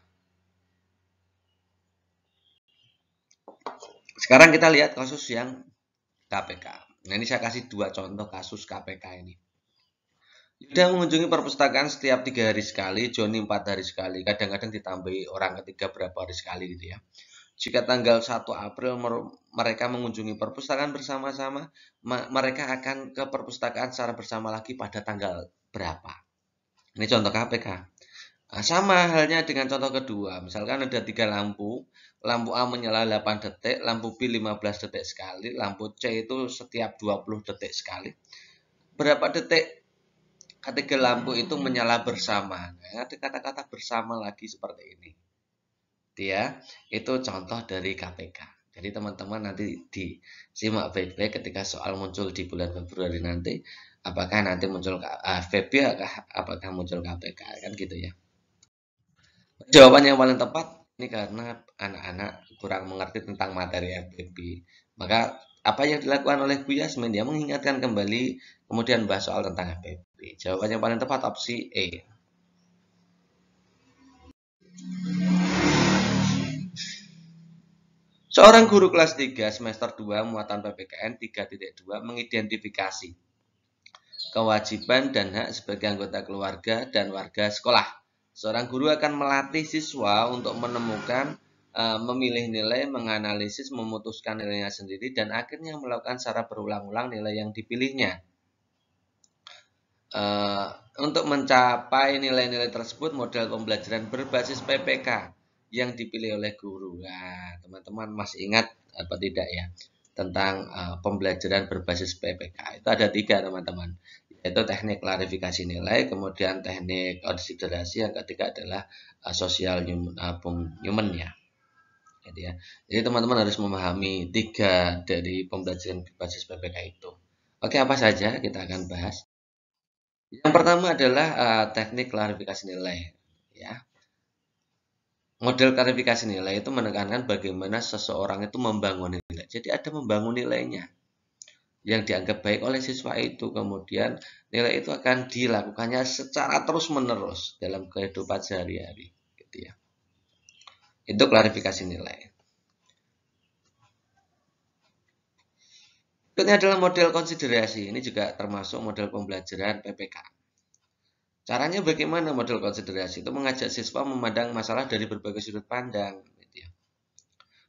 Sekarang kita lihat kasus yang KPK. Nah, ini saya kasih dua contoh kasus KPK ini. Yuda mengunjungi perpustakaan setiap tiga hari sekali, Joni empat hari sekali, kadang-kadang ditambahi orang ketiga berapa hari sekali gitu ya. Jika tanggal 1 April mereka mengunjungi perpustakaan bersama-sama, mereka akan ke perpustakaan secara bersama lagi pada tanggal berapa. Ini contoh KPK. Ah, sama halnya dengan contoh kedua. Misalkan ada tiga lampu, lampu A menyala 8 detik, lampu B 15 detik sekali, lampu C itu setiap 20 detik sekali. Berapa detik ketiga lampu itu menyala bersama. Nah, ada kata-kata bersama lagi seperti ini ya itu contoh dari KPK jadi teman-teman nanti disimak baik-baik ketika soal muncul di bulan Februari nanti apakah nanti muncul uh, apakah muncul KPK kan gitu ya jawaban yang paling tepat ini karena anak-anak kurang mengerti tentang materi FPP maka apa yang dilakukan oleh Bu Yasmin dia mengingatkan kembali kemudian bahas soal tentang FPP jawaban yang paling tepat opsi E Seorang guru kelas 3 semester 2 muatan PPKN 3.2 mengidentifikasi kewajiban dan hak sebagai anggota keluarga dan warga sekolah. Seorang guru akan melatih siswa untuk menemukan, eh, memilih nilai, menganalisis, memutuskan nilainya sendiri, dan akhirnya melakukan secara berulang-ulang nilai yang dipilihnya. Eh, untuk mencapai nilai-nilai tersebut, model pembelajaran berbasis PPK yang dipilih oleh guru. teman nah, teman-teman masih ingat apa tidak ya tentang uh, pembelajaran berbasis PPK. Itu ada tiga teman-teman, yaitu teknik klarifikasi nilai, kemudian teknik konsiderasi, yang ketiga adalah uh, sosial human, uh, eh, human ya. Jadi ya, jadi teman-teman harus memahami tiga dari pembelajaran berbasis PPK itu. Oke, apa saja kita akan bahas. Yang pertama adalah uh, teknik klarifikasi nilai, ya Model klarifikasi nilai itu menekankan bagaimana seseorang itu membangun nilai. Jadi ada membangun nilainya yang dianggap baik oleh siswa itu kemudian nilai itu akan dilakukannya secara terus menerus dalam kehidupan sehari-hari gitu ya itu klarifikasi nilai berikutnya adalah model konsiderasi ini juga termasuk model pembelajaran PPKM Caranya bagaimana model konsiderasi itu mengajak siswa memandang masalah dari berbagai sudut pandang. Gitu ya.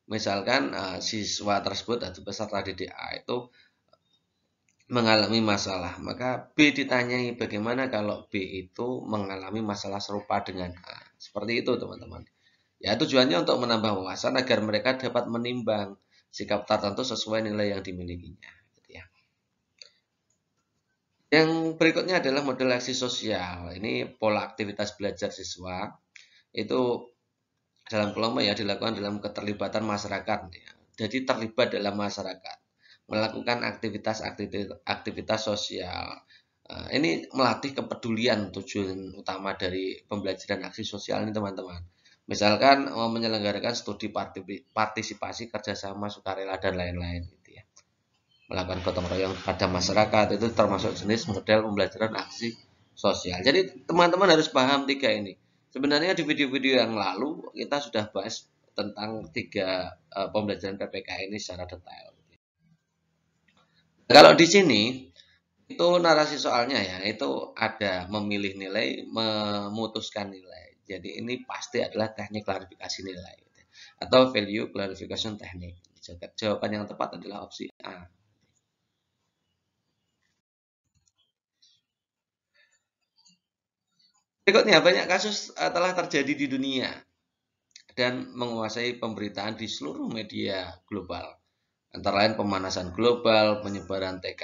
Misalkan eh, siswa tersebut atau peserta didik A itu mengalami masalah, maka B ditanyai bagaimana kalau B itu mengalami masalah serupa dengan A. Seperti itu teman-teman. Ya tujuannya untuk menambah wawasan agar mereka dapat menimbang sikap tertentu sesuai nilai yang dimilikinya. Yang berikutnya adalah model aksi sosial. Ini pola aktivitas belajar siswa itu dalam kelompok ya dilakukan dalam keterlibatan masyarakat. Ya. Jadi terlibat dalam masyarakat, melakukan aktivitas aktivitas sosial. Eh, ini melatih kepedulian tujuan utama dari pembelajaran aksi sosial ini teman-teman. Misalkan menyelenggarakan studi partisipasi kerjasama sukarela dan lain-lain melakukan gotong royong pada masyarakat itu termasuk jenis model pembelajaran aksi sosial. Jadi teman-teman harus paham tiga ini. Sebenarnya di video-video yang lalu kita sudah bahas tentang tiga e, pembelajaran PPK ini secara detail. Kalau di sini itu narasi soalnya ya itu ada memilih nilai, memutuskan nilai. Jadi ini pasti adalah teknik klarifikasi nilai atau value clarification teknik. Jawaban yang tepat adalah opsi A. Berikutnya, banyak kasus eh, telah terjadi di dunia dan menguasai pemberitaan di seluruh media global. Antara lain pemanasan global, penyebaran TK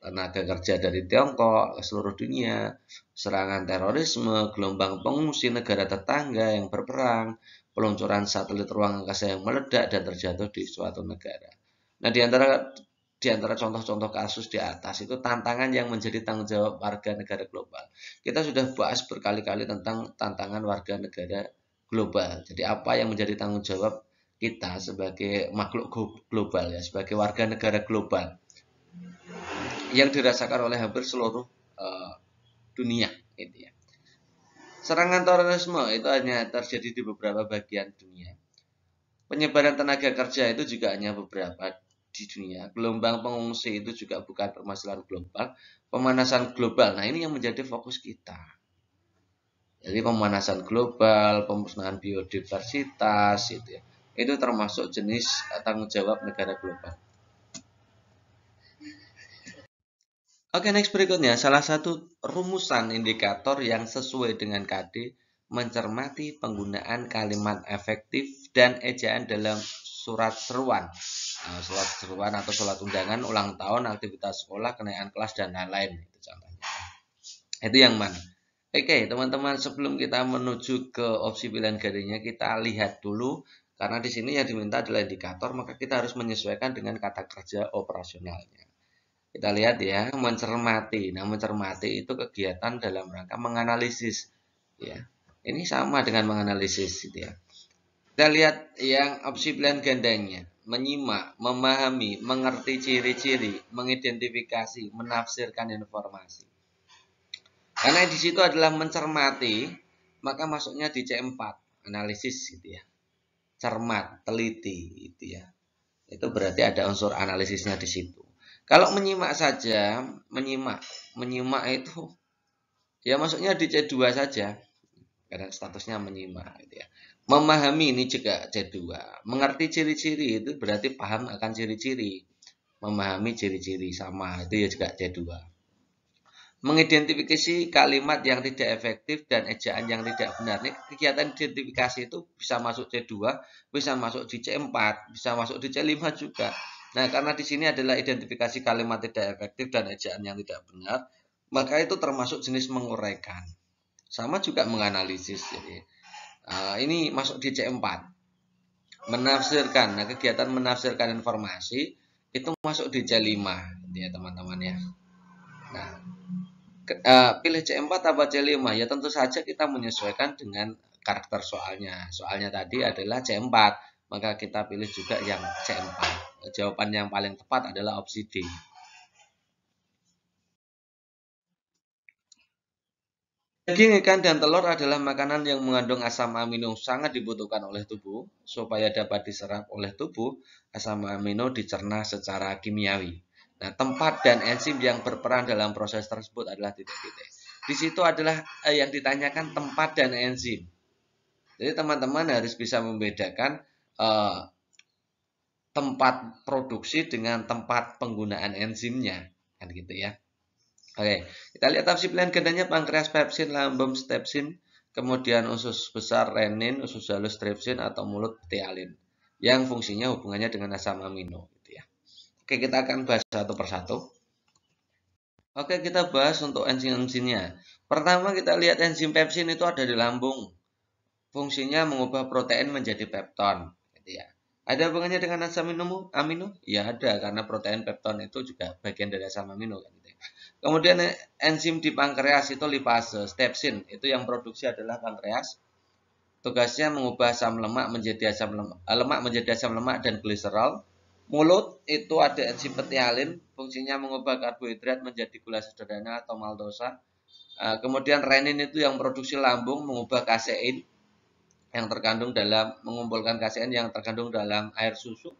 tenaga kerja dari Tiongkok ke seluruh dunia, serangan terorisme, gelombang pengungsi negara tetangga yang berperang, peluncuran satelit ruang angkasa yang meledak dan terjatuh di suatu negara. Nah, di antara di antara contoh-contoh kasus di atas itu tantangan yang menjadi tanggung jawab warga negara global. Kita sudah bahas berkali-kali tentang tantangan warga negara global. Jadi apa yang menjadi tanggung jawab kita sebagai makhluk global ya, sebagai warga negara global yang dirasakan oleh hampir seluruh uh, dunia ini ya. Serangan terorisme itu hanya terjadi di beberapa bagian dunia. Penyebaran tenaga kerja itu juga hanya beberapa di dunia, gelombang pengungsi itu juga bukan permasalahan global, pemanasan global. Nah, ini yang menjadi fokus kita. Jadi pemanasan global, pemusnahan biodiversitas itu ya. Itu termasuk jenis eh, tanggung jawab negara global. Oke, okay, next berikutnya salah satu rumusan indikator yang sesuai dengan KD mencermati penggunaan kalimat efektif dan ejaan dalam surat seruan Ah, sholat seruan atau sholat undangan, ulang tahun, aktivitas sekolah, kenaikan kelas dan lain-lain itu contohnya. Itu yang mana? Oke, teman-teman, sebelum kita menuju ke opsi pilihan garisnya, kita lihat dulu karena di sini yang diminta adalah indikator, maka kita harus menyesuaikan dengan kata kerja operasionalnya. Kita lihat ya, mencermati. Nah, mencermati itu kegiatan dalam rangka menganalisis ya. Ini sama dengan menganalisis gitu ya. Kita lihat yang opsi pilihan gandanya menyimak, memahami, mengerti ciri-ciri, mengidentifikasi, menafsirkan informasi. Karena di situ adalah mencermati, maka masuknya di C4, analisis gitu ya. Cermat, teliti gitu ya. Itu berarti ada unsur analisisnya di situ. Kalau menyimak saja, menyimak, menyimak itu ya masuknya di C2 saja. Karena statusnya menyimak gitu ya. Memahami ini juga C2. Mengerti ciri-ciri itu berarti paham akan ciri-ciri. Memahami ciri-ciri sama itu ya juga C2. Mengidentifikasi kalimat yang tidak efektif dan ejaan yang tidak benar. Ini kegiatan identifikasi itu bisa masuk C2, bisa masuk di C4, bisa masuk di C5 juga. Nah, karena di sini adalah identifikasi kalimat tidak efektif dan ejaan yang tidak benar, maka itu termasuk jenis menguraikan. Sama juga menganalisis. Jadi, Ah, ini masuk di C4 menafsirkan. Nah, kegiatan menafsirkan informasi itu masuk di C5 ya, teman-teman ya. Nah, ke, uh, pilih C4 atau C5 ya tentu saja kita menyesuaikan dengan karakter soalnya. Soalnya tadi adalah C4, maka kita pilih juga yang C4. Jawaban yang paling tepat adalah opsi D. Daging ikan dan telur adalah makanan yang mengandung asam amino sangat dibutuhkan oleh tubuh supaya dapat diserap oleh tubuh. Asam amino dicerna secara kimiawi. Nah, tempat dan enzim yang berperan dalam proses tersebut adalah titik-titik. Di situ adalah eh, yang ditanyakan tempat dan enzim. Jadi teman-teman harus bisa membedakan eh, tempat produksi dengan tempat penggunaan enzimnya, kan gitu ya. Oke, kita lihat tafsir pilihan gendanya pankreas pepsin, lambung stepsin, kemudian usus besar renin, usus halus tripsin atau mulut tialin yang fungsinya hubungannya dengan asam amino gitu ya. Oke, kita akan bahas satu persatu. Oke, kita bahas untuk enzim-enzimnya. Pertama kita lihat enzim pepsin itu ada di lambung. Fungsinya mengubah protein menjadi pepton gitu ya. Ada hubungannya dengan asam amino? Amino? Ya ada karena protein pepton itu juga bagian dari asam amino kan. Kemudian enzim di pankreas itu lipase, stepsin, itu yang produksi adalah pankreas. Tugasnya mengubah asam lemak menjadi asam lemak, eh, lemak menjadi asam lemak dan gliserol. Mulut itu ada enzim petialin, fungsinya mengubah karbohidrat menjadi gula sederhana atau maltosa. Eh, kemudian renin itu yang produksi lambung mengubah kasein yang terkandung dalam mengumpulkan kasein yang terkandung dalam air susu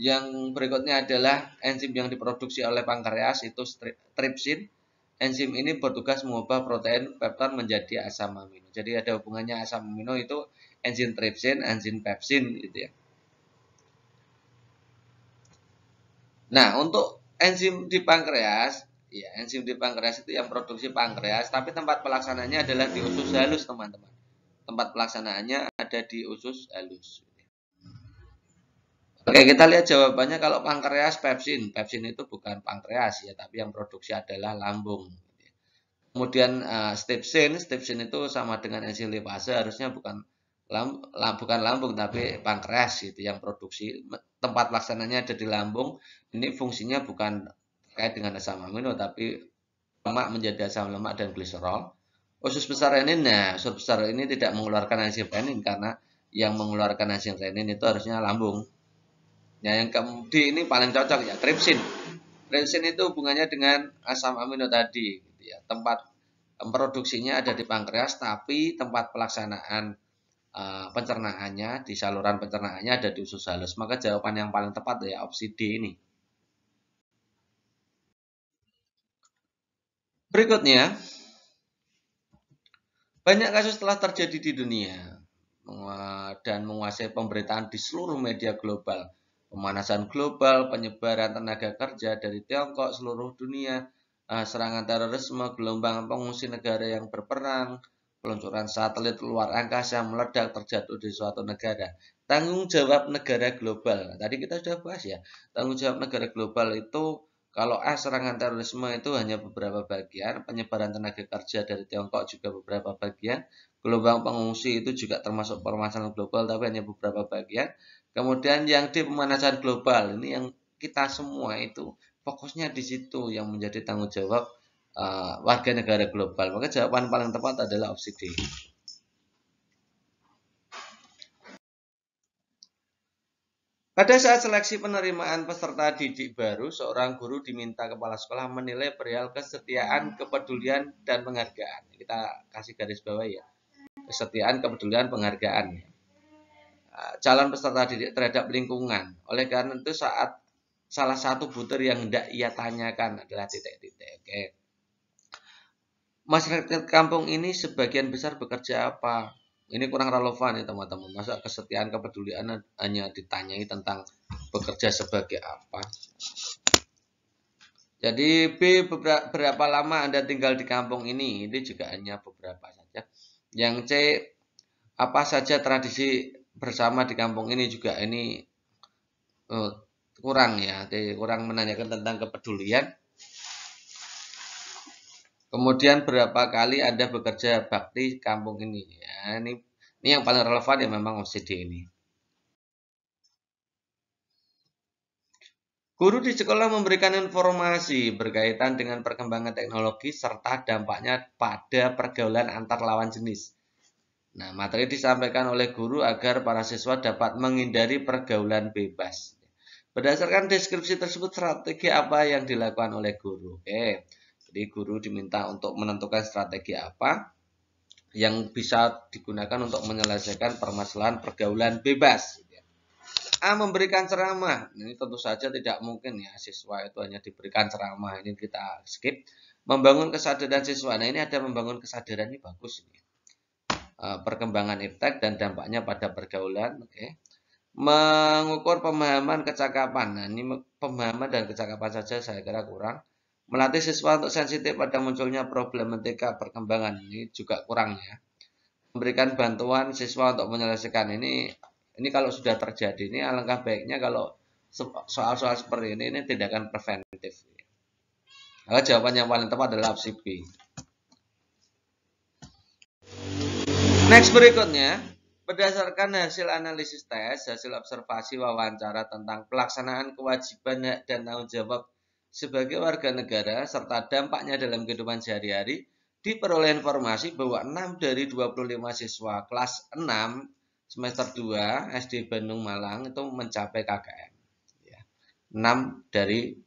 yang berikutnya adalah enzim yang diproduksi oleh pankreas itu tripsin. Enzim ini bertugas mengubah protein peptan menjadi asam amino. Jadi ada hubungannya asam amino itu enzim tripsin, enzim pepsin gitu ya. Nah, untuk enzim di pankreas, ya enzim di pankreas itu yang produksi pankreas, tapi tempat pelaksanaannya adalah di usus halus, teman-teman. Tempat pelaksanaannya ada di usus halus. Oke, kita lihat jawabannya kalau pankreas pepsin. Pepsin itu bukan pankreas ya, tapi yang produksi adalah lambung. Kemudian uh, eh, stepsin, stepsin itu sama dengan enzim lipase, harusnya bukan lam, bukan lambung tapi pankreas itu yang produksi. Tempat pelaksananya ada di lambung. Ini fungsinya bukan terkait dengan asam amino tapi lemak menjadi asam lemak dan gliserol. Usus besar renin, nah usus besar ini tidak mengeluarkan enzim renin karena yang mengeluarkan enzim renin itu harusnya lambung. Ya, yang kemudian ini paling cocok ya, tripsin. Tripsin itu hubungannya dengan asam amino tadi, gitu ya. Tempat eh, produksinya ada di pankreas, tapi tempat pelaksanaan uh, pencernaannya di saluran pencernaannya ada di usus halus. Maka jawaban yang paling tepat ya opsi D ini. Berikutnya, banyak kasus telah terjadi di dunia dan menguasai pemberitaan di seluruh media global pemanasan global, penyebaran tenaga kerja dari Tiongkok seluruh dunia, eh, serangan terorisme, gelombang pengungsi negara yang berperang, peluncuran satelit luar angkasa yang meledak terjatuh di suatu negara. Tanggung jawab negara global. Nah, tadi kita sudah bahas ya. Tanggung jawab negara global itu kalau A serangan terorisme itu hanya beberapa bagian, penyebaran tenaga kerja dari Tiongkok juga beberapa bagian, gelombang pengungsi itu juga termasuk permasalahan global tapi hanya beberapa bagian. Kemudian yang di pemanasan global ini yang kita semua itu fokusnya di situ yang menjadi tanggung jawab uh, warga negara global. Maka jawaban paling tepat adalah opsi D. Pada saat seleksi penerimaan peserta didik baru, seorang guru diminta kepala sekolah menilai perihal kesetiaan, kepedulian, dan penghargaan. Kita kasih garis bawah ya. Kesetiaan, kepedulian, penghargaan. Ya calon peserta didik terhadap lingkungan. Oleh karena itu saat salah satu butir yang tidak ia tanyakan adalah titik-titik. Oke. Masyarakat kampung ini sebagian besar bekerja apa? Ini kurang relevan ya teman-teman. Masa kesetiaan kepedulian hanya ditanyai tentang bekerja sebagai apa? Jadi B berapa lama Anda tinggal di kampung ini? Ini juga hanya beberapa saja. Yang C apa saja tradisi bersama di kampung ini juga ini uh, kurang ya, kurang menanyakan tentang kepedulian. Kemudian berapa kali ada bekerja bakti kampung ini? Ya, ini ini yang paling relevan ya memang OCD ini. Guru di sekolah memberikan informasi berkaitan dengan perkembangan teknologi serta dampaknya pada pergaulan antar lawan jenis. Nah, materi disampaikan oleh guru agar para siswa dapat menghindari pergaulan bebas. Berdasarkan deskripsi tersebut, strategi apa yang dilakukan oleh guru? Oke, jadi guru diminta untuk menentukan strategi apa yang bisa digunakan untuk menyelesaikan permasalahan pergaulan bebas. A memberikan ceramah. Ini tentu saja tidak mungkin ya siswa itu hanya diberikan ceramah. Ini kita skip. Membangun kesadaran siswa. Nah, ini ada membangun kesadaran ini bagus ini. Eh, perkembangan iptek dan dampaknya pada pergaulan. Okay. Mengukur pemahaman kecakapan. Nah, ini pemahaman dan kecakapan saja saya kira kurang. Melatih siswa untuk sensitif pada munculnya problem problematika perkembangan ini juga kurang ya. Memberikan bantuan siswa untuk menyelesaikan ini ini kalau sudah terjadi ini alangkah baiknya kalau soal-soal seperti ini ini tindakan preventif. Maka jawaban yang paling tepat adalah opsi B. Nah, next berikutnya, berdasarkan hasil analisis tes, hasil observasi wawancara tentang pelaksanaan kewajiban dan tanggung jawab sebagai warga negara serta dampaknya dalam kehidupan sehari-hari, diperoleh informasi bahwa 6 dari 25 siswa kelas 6 semester 2 SD Bandung Malang itu mencapai KKM. 6 ya. dari 25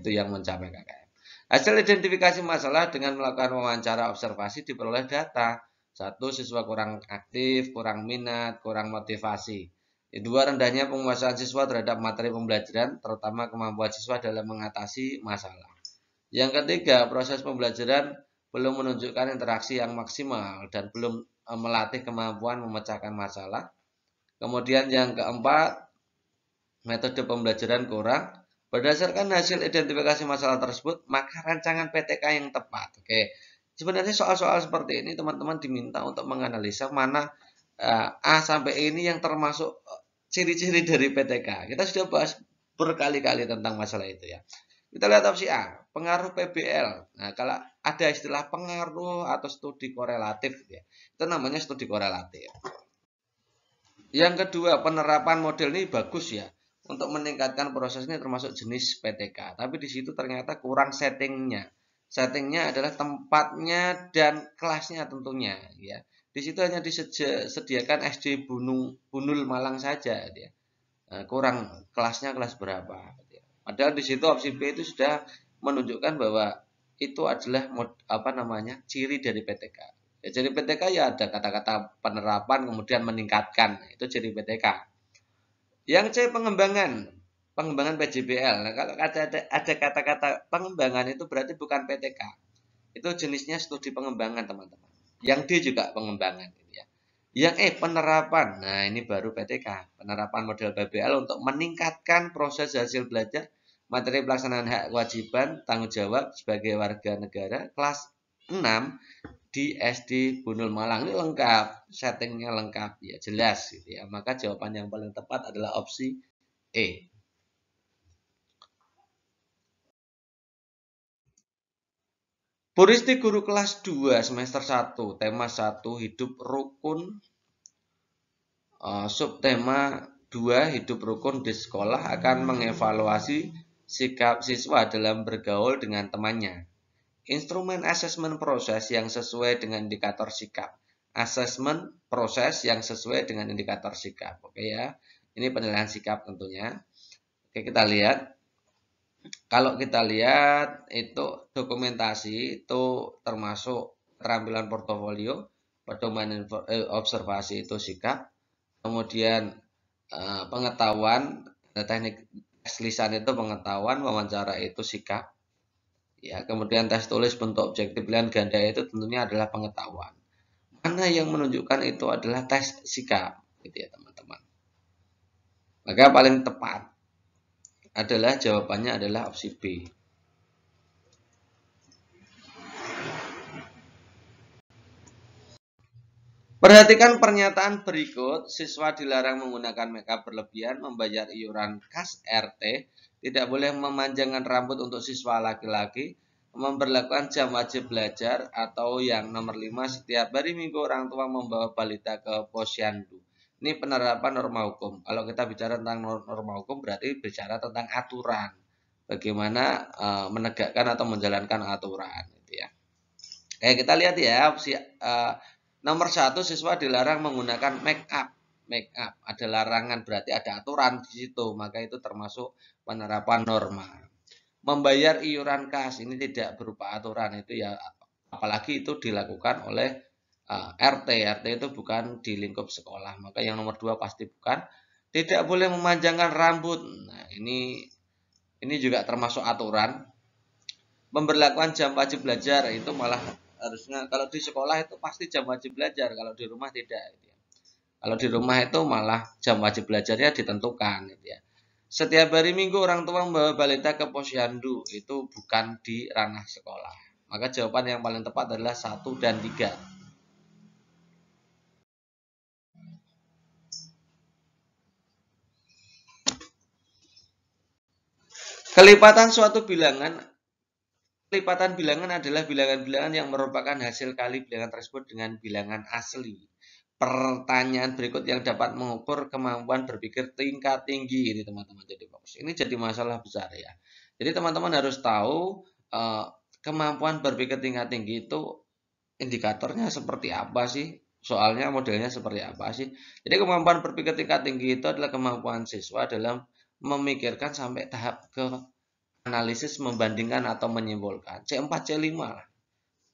itu yang mencapai KKM. Hasil identifikasi masalah dengan melakukan wawancara observasi diperoleh data satu, siswa kurang aktif, kurang minat, kurang motivasi. Kedua, rendahnya penguasaan siswa terhadap materi pembelajaran, terutama kemampuan siswa dalam mengatasi masalah. Yang ketiga, proses pembelajaran belum menunjukkan interaksi yang maksimal dan belum e, melatih kemampuan memecahkan masalah. Kemudian yang keempat, metode pembelajaran kurang. Berdasarkan hasil identifikasi masalah tersebut, maka rancangan PTK yang tepat. Oke, Sebenarnya soal-soal seperti ini teman-teman diminta untuk menganalisa mana eh, A sampai E ini yang termasuk eh, ciri-ciri dari PTK. Kita sudah bahas berkali-kali tentang masalah itu ya. Kita lihat opsi A, pengaruh PBL. Nah, kalau ada istilah pengaruh atau studi korelatif ya. Itu namanya studi korelatif. Yang kedua, penerapan model ini bagus ya untuk meningkatkan proses ini termasuk jenis PTK. Tapi di situ ternyata kurang settingnya settingnya adalah tempatnya dan kelasnya tentunya ya di situ hanya disediakan SD Bunung Bunul Malang saja gitu ya. Eh, kurang kelasnya kelas berapa gitu ya. padahal di situ opsi B itu sudah menunjukkan bahwa itu adalah mod, apa namanya ciri dari PTK ya, jadi PTK ya ada kata-kata penerapan kemudian meningkatkan itu ciri PTK yang C pengembangan pengembangan PJBL. Nah, kalau ada ada kata-kata pengembangan itu berarti bukan PTK. Itu jenisnya studi pengembangan, teman-teman. Yang D juga pengembangan gitu ya. Yang E penerapan. Nah, ini baru PTK, penerapan model PBL untuk meningkatkan proses hasil belajar materi pelaksanaan hak kewajiban tanggung jawab sebagai warga negara kelas 6 di SD Bunul Malang ini lengkap, settingnya lengkap ya jelas gitu ya. Maka jawaban yang paling tepat adalah opsi E. Puristi guru kelas 2 semester 1, tema 1 hidup rukun. Eh, subtema 2 hidup rukun di sekolah akan mengevaluasi sikap siswa dalam bergaul dengan temannya. Instrumen asesmen proses yang sesuai dengan indikator sikap. Asesmen proses yang sesuai dengan indikator sikap. Oke ya. Ini penilaian sikap tentunya. Oke, kita lihat kalau kita lihat itu dokumentasi itu termasuk keterampilan portofolio, pedoman eh, observasi itu sikap, kemudian eh, pengetahuan eh, teknik tes lisan itu pengetahuan, wawancara itu sikap. Ya, kemudian tes tulis bentuk objektif dan ganda itu tentunya adalah pengetahuan. Mana yang menunjukkan itu adalah tes sikap, gitu ya teman-teman. Maka paling tepat adalah jawabannya adalah opsi B. Perhatikan pernyataan berikut, siswa dilarang menggunakan makeup berlebihan, membayar iuran kas RT, tidak boleh memanjangkan rambut untuk siswa laki-laki, memperlakukan jam wajib belajar atau yang nomor 5 setiap hari minggu orang tua membawa balita ke posyandu. Ini penerapan norma hukum. Kalau kita bicara tentang norma hukum berarti bicara tentang aturan. Bagaimana e, menegakkan atau menjalankan aturan gitu ya. Oke, kita lihat ya opsi e, nomor satu siswa dilarang menggunakan make up. Make up ada larangan berarti ada aturan di situ, maka itu termasuk penerapan norma. Membayar iuran kas ini tidak berupa aturan itu ya apalagi itu dilakukan oleh Ah, RT RT itu bukan di lingkup sekolah maka yang nomor dua pasti bukan tidak boleh memanjangkan rambut nah ini ini juga termasuk aturan pemberlakuan jam wajib belajar itu malah harusnya kalau di sekolah itu pasti jam wajib belajar kalau di rumah tidak gitu ya. kalau di rumah itu malah jam wajib belajarnya ditentukan gitu ya setiap hari minggu orang tua membawa balita ke posyandu itu bukan di ranah sekolah maka jawaban yang paling tepat adalah satu dan tiga Kelipatan suatu bilangan Kelipatan bilangan adalah bilangan-bilangan yang merupakan hasil kali bilangan tersebut dengan bilangan asli. Pertanyaan berikut yang dapat mengukur kemampuan berpikir tingkat tinggi ini teman-teman jadi fokus. Ini jadi masalah besar ya. Jadi teman-teman harus tahu eh, kemampuan berpikir tingkat tinggi itu indikatornya seperti apa sih? Soalnya modelnya seperti apa sih? Jadi kemampuan berpikir tingkat tinggi itu adalah kemampuan siswa dalam memikirkan sampai tahap ke analisis membandingkan atau menyimpulkan C4 C5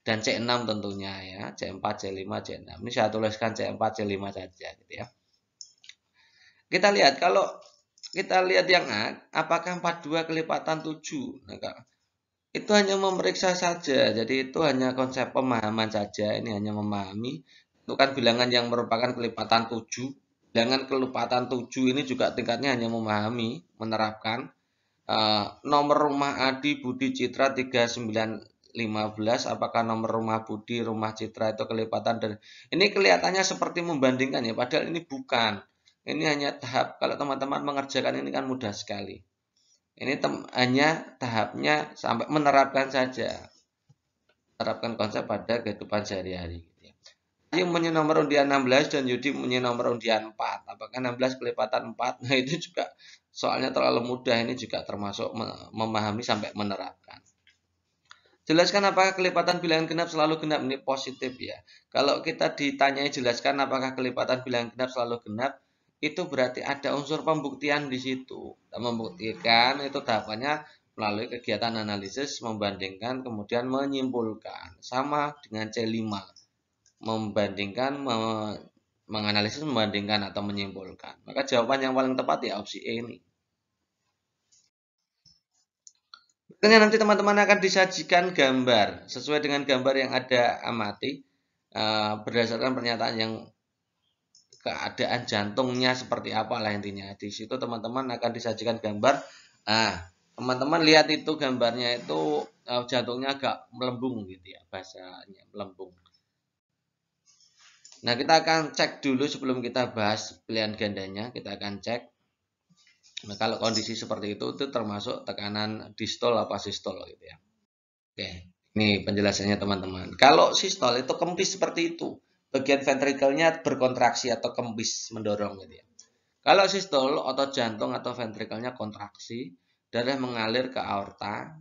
dan C6 tentunya ya C4 C5 C6 ini saya tuliskan C4 C5 saja gitu ya kita lihat kalau kita lihat yang A apakah 42 kelipatan 7 nah, itu hanya memeriksa saja jadi itu hanya konsep pemahaman saja ini hanya memahami itu kan bilangan yang merupakan kelipatan 7 Jangan kelupatan 7 ini juga tingkatnya hanya memahami, menerapkan. Uh, nomor rumah Adi Budi Citra 3915, apakah nomor rumah Budi, rumah Citra itu kelipatan dan ini kelihatannya seperti membandingkan ya, padahal ini bukan. Ini hanya tahap kalau teman-teman mengerjakan ini kan mudah sekali. Ini hanya tahapnya sampai menerapkan saja. Terapkan konsep pada kehidupan sehari-hari. Ayu punya nomor undian 16 dan Yudi punya nomor undian 4. Apakah 16 kelipatan 4? Nah itu juga soalnya terlalu mudah ini juga termasuk memahami sampai menerapkan. Jelaskan apakah kelipatan bilangan genap selalu genap ini positif ya. Kalau kita ditanyai jelaskan apakah kelipatan bilangan genap selalu genap, itu berarti ada unsur pembuktian di situ. Kita membuktikan itu tahapannya melalui kegiatan analisis, membandingkan, kemudian menyimpulkan. Sama dengan C5 membandingkan me, menganalisis membandingkan atau menyimpulkan maka jawaban yang paling tepat ya opsi E ini Berikutnya nanti teman-teman akan disajikan gambar sesuai dengan gambar yang ada amati e, berdasarkan pernyataan yang keadaan jantungnya seperti apa lah intinya. Di situ teman-teman akan disajikan gambar. Ah, teman-teman lihat itu gambarnya itu e, jantungnya agak melembung gitu ya bahasanya melembung. Nah, kita akan cek dulu sebelum kita bahas pilihan gandanya, kita akan cek. Nah, kalau kondisi seperti itu itu termasuk tekanan distol apa sistol gitu ya. Oke, ini penjelasannya teman-teman. Kalau sistol itu kempis seperti itu, bagian ventrikelnya berkontraksi atau kempis mendorong gitu ya. Kalau sistol otot jantung atau ventrikelnya kontraksi, darah mengalir ke aorta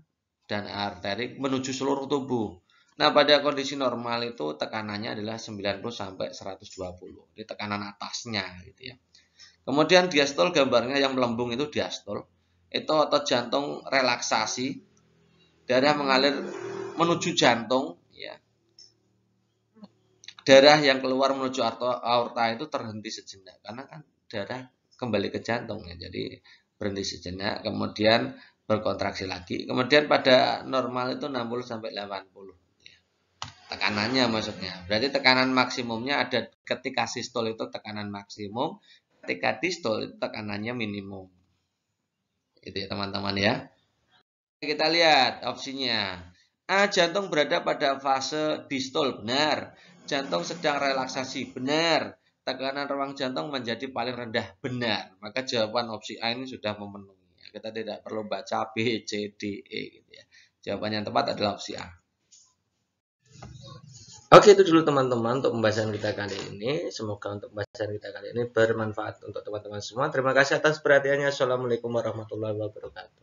dan arterik menuju seluruh tubuh. Nah, pada kondisi normal itu tekanannya adalah 90 sampai 120. Ini tekanan atasnya gitu ya. Kemudian diastol gambarnya yang melembung itu diastol. Itu otot jantung relaksasi. Darah mengalir menuju jantung ya. Darah yang keluar menuju aorta itu terhenti sejenak karena kan darah kembali ke jantung ya. Jadi berhenti sejenak kemudian berkontraksi lagi. Kemudian pada normal itu 60 sampai 80 tekanannya maksudnya. Berarti tekanan maksimumnya ada ketika sistol itu tekanan maksimum, ketika distol itu tekanannya minimum. Itu ya teman-teman ya. Kita lihat opsinya. A. Jantung berada pada fase distol, benar. Jantung sedang relaksasi, benar. Tekanan ruang jantung menjadi paling rendah, benar. Maka jawaban opsi A ini sudah memenuhi. Kita tidak perlu baca B, C, D, E. Gitu ya. Jawaban yang tepat adalah opsi A. Oke itu dulu teman-teman untuk pembahasan kita kali ini. Semoga untuk pembahasan kita kali ini bermanfaat untuk teman-teman semua. Terima kasih atas perhatiannya. Assalamualaikum warahmatullahi wabarakatuh.